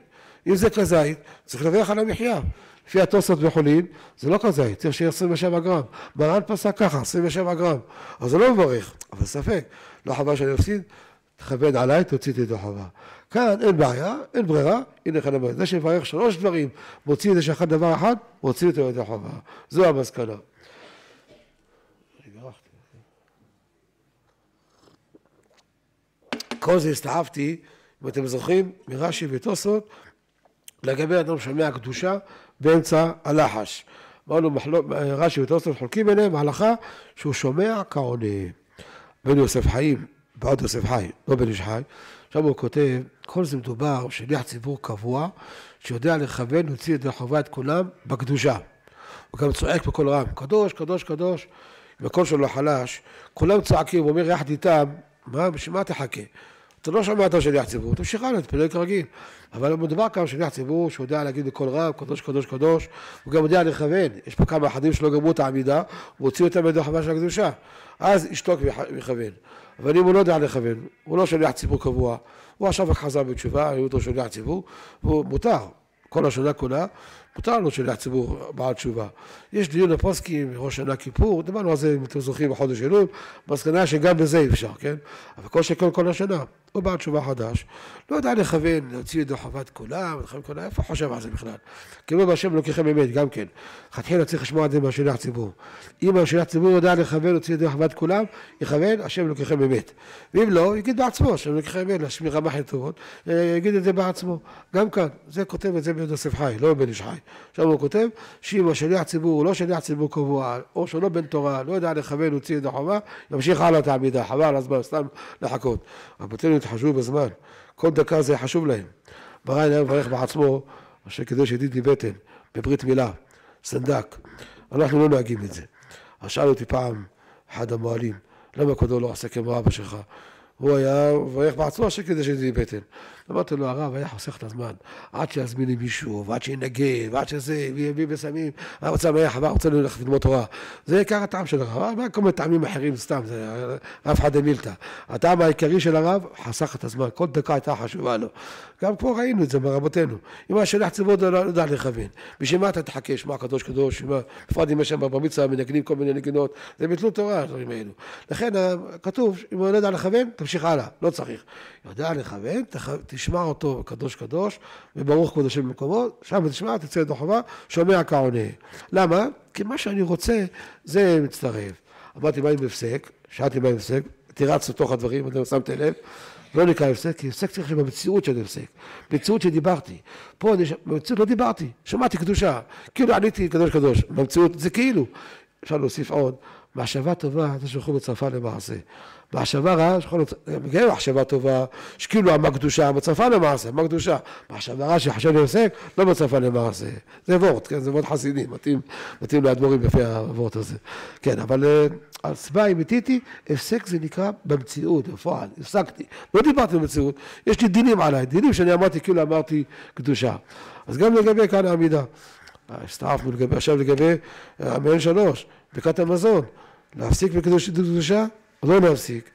אם זה כזית, צריך לברך על המחיה. לפי התוספות בחולין, זה לא כזית, צריך שיהיה 27 גרם. מרן פסק ככה, 27 גרם. אז זה לא מברך, אבל ספק. לא חבל שאני אפסיד, תכבד עליי, תוציא את ידו חווה. כאן אין בעיה, אין ברירה, הנה כאן הבעיה. זה שמברך שלוש דברים, מוציא את זה שאחד דבר אחד, מוציא אותו ידי חובה. זו המסקנה. כל זה הסתעפתי, אם אתם זוכרים, מרש"י וטוסות, לגבי אדם שומע קדושה באמצע הלחש. אמרנו, רש"י וטוסות חולקים ביניהם הלכה שהוא שומע כעונה. בן יוסף חיים, בעוד יוסף חיים, לא בן איש חי, שם הוא כותב כל זה מדובר שליח ציבור קבוע, שיודע לכוון, להוציא את חובה את כולם בקדושה. הוא גם צועק בקול רם, קדוש, קדוש, קדוש, והקול שלו חלש, כולם צועקים, הוא אומר יחד איתם, מה, בשביל מה תחכה? אתה לא שומע את השליח ציבור, תמשיך הלאה, תתפלל כרגיל. אבל מדובר כאן שליח ציבור שיודע להגיד בקול רם, קדוש, קדוש, קדוש, הוא גם יודע לכוון. יש פה כמה אחדים שלא גמרו את העמידה, והוציאו אותם מידי החברה של הקדושה. אז ישתוק ויכוון. אבל אם הוא לא יודע לכוון, הוא לא שליח ציבור קבוע, הוא עכשיו חזר בתשובה, היו אותו שולח ציבור, והוא מותר כל השנה כולה מותר לנו שלציבור בעל תשובה. יש דיון הפוסקים, ראש שנה כיפור, דיברנו על זה אם אתם זוכרים בחודש אלול, מסקנה שגם בזה אי אפשר, כן? אבל כל שקול כל השנה, הוא בעל תשובה חדש, לא יודע לכוון, להוציא את חוות כולם, לכוון כולם, איפה חושב על זה בכלל? כאילו בהשם לוקחם אמת, גם כן. לכתחילה לא צריך לשמוע את זה מהשליח ציבור. אם השליח ציבור יודע לכוון, להוציא את חוות כולם, יכוון, השם לוקחם אמת. ואם לא, יגיד בעצמו, השם לוקחם אמת, להשמיר רמה חטאות, אה, יגיד את זה בעצמו. גם כאן, זה כותב את זה ביוסף חי, לא בן איש חי. שם הוא כותב שאם השליח ציבור הוא לא שליח ציבור קבוע, או שהוא לא בן תורה, לא יודע לכוון, הוציא את החובה, ימשיך הלאה את העמידה, חבל הזמן, סתם לחכות. רבותינו התחשבו בזמן, כל דקה זה חשוב להם. מרן היה מברך בעצמו, אשר כדי שידיד לי בטן, בברית מילה, סנדק. אנחנו לא נוהגים את זה. אז שאל אותי פעם אחד המוהלים, למה כבודו לא עושה כמו אבא שלך? הוא היה מברך בעצמו אשר כדי שידיד לי בטן. אמרתי לו, הרב היה חוסך את הזמן, עד שיזמין לי מישהו, ועד שינגן, ועד שזה, ויביא וסמים, הרב רוצה ללכת, הרב רוצה ללכת ללמוד תורה. זה עיקר הטעם של הרב, מה כל מיני טעמים אחרים סתם, זה אף אחד המילתא. הטעם העיקרי של הרב, חסך את הזמן, כל דקה הייתה חשובה לו. גם פה ראינו את זה ברבותינו. אם היה שלח ציבור לא, לא יודע לכוון, בשביל מה אתה תחכה, שמע קדוש קדוש, בפרט אם יש שם בר מצווה, מנגנים כל מיני נגינות, זה ביטלו תורה, הדברים האלו. לכן אה, כתוב, אם הוא לא יודע לכוון, תמשיך הלאה, לא צריך. יודע לכוון, תכוון. תשמע אותו קדוש קדוש, וברוך כבוד במקומו, שם תשמע, תצא ידו חובה, שומע כעונה. למה? כי מה שאני רוצה, זה מצטרף. אמרתי, מה עם הפסק? שאלתי מה עם הפסק, תירצנו תוך הדברים, אתם שמתם לב, לא נקרא הפסק, כי הפסק צריך להיות במציאות של הפסק, במציאות שדיברתי. פה אני, במציאות לא דיברתי, שמעתי קדושה, כאילו עניתי קדוש קדוש, במציאות זה כאילו. אפשר להוסיף עוד, מחשבה טובה, זה שלחו בצרפה למעשה. מחשבה רעה, שיכול להיות, גם כן, מחשבה טובה, שכאילו אמה קדושה, מצרפה למעשה, אמה קדושה. מחשבה רעה שחשב להפסק, לא מצרפה למעשה. זה וורט, כן, זה וורט חסידי, מתאים, מתאים לאדמו"רים לפי הוורט הזה. כן, אבל אה, הסיבה האמיתית היא, הפסק זה נקרא במציאות, בפועל, הפסקתי. לא דיברתי במציאות, יש לי דינים עליי, דינים שאני אמרתי כאילו אמרתי קדושה. אז גם לגבי כאן העמידה. הסתעפנו לגבי, עכשיו לגבי אה, המעין שלוש, בקעת המזון, להפסיק בקדושה לא נפסיק,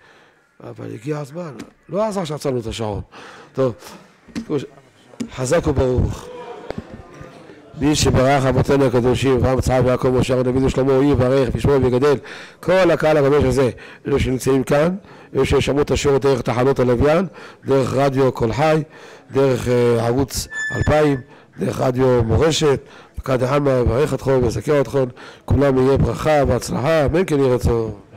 אבל הגיע הזמן, לא עזר שעצרנו את השעון. טוב, חזק וברוך. מי שברך אבותינו הקדושים, אברהם צהר ויעקב משה דוד ושלמה, הוא יברך וישמור ויגדל כל הקהל הקדוש הזה, אלו שנמצאים כאן, אלו ששמעו את השיעור דרך תחנות הלוויין, דרך רדיו קול חי, דרך אה, ערוץ 2000, דרך רדיו מורשת, מכת החמה, יברך אתכם ויזכה אתכם, כולם יהיה ברכה והצלחה, אמן כן יהיה רצון.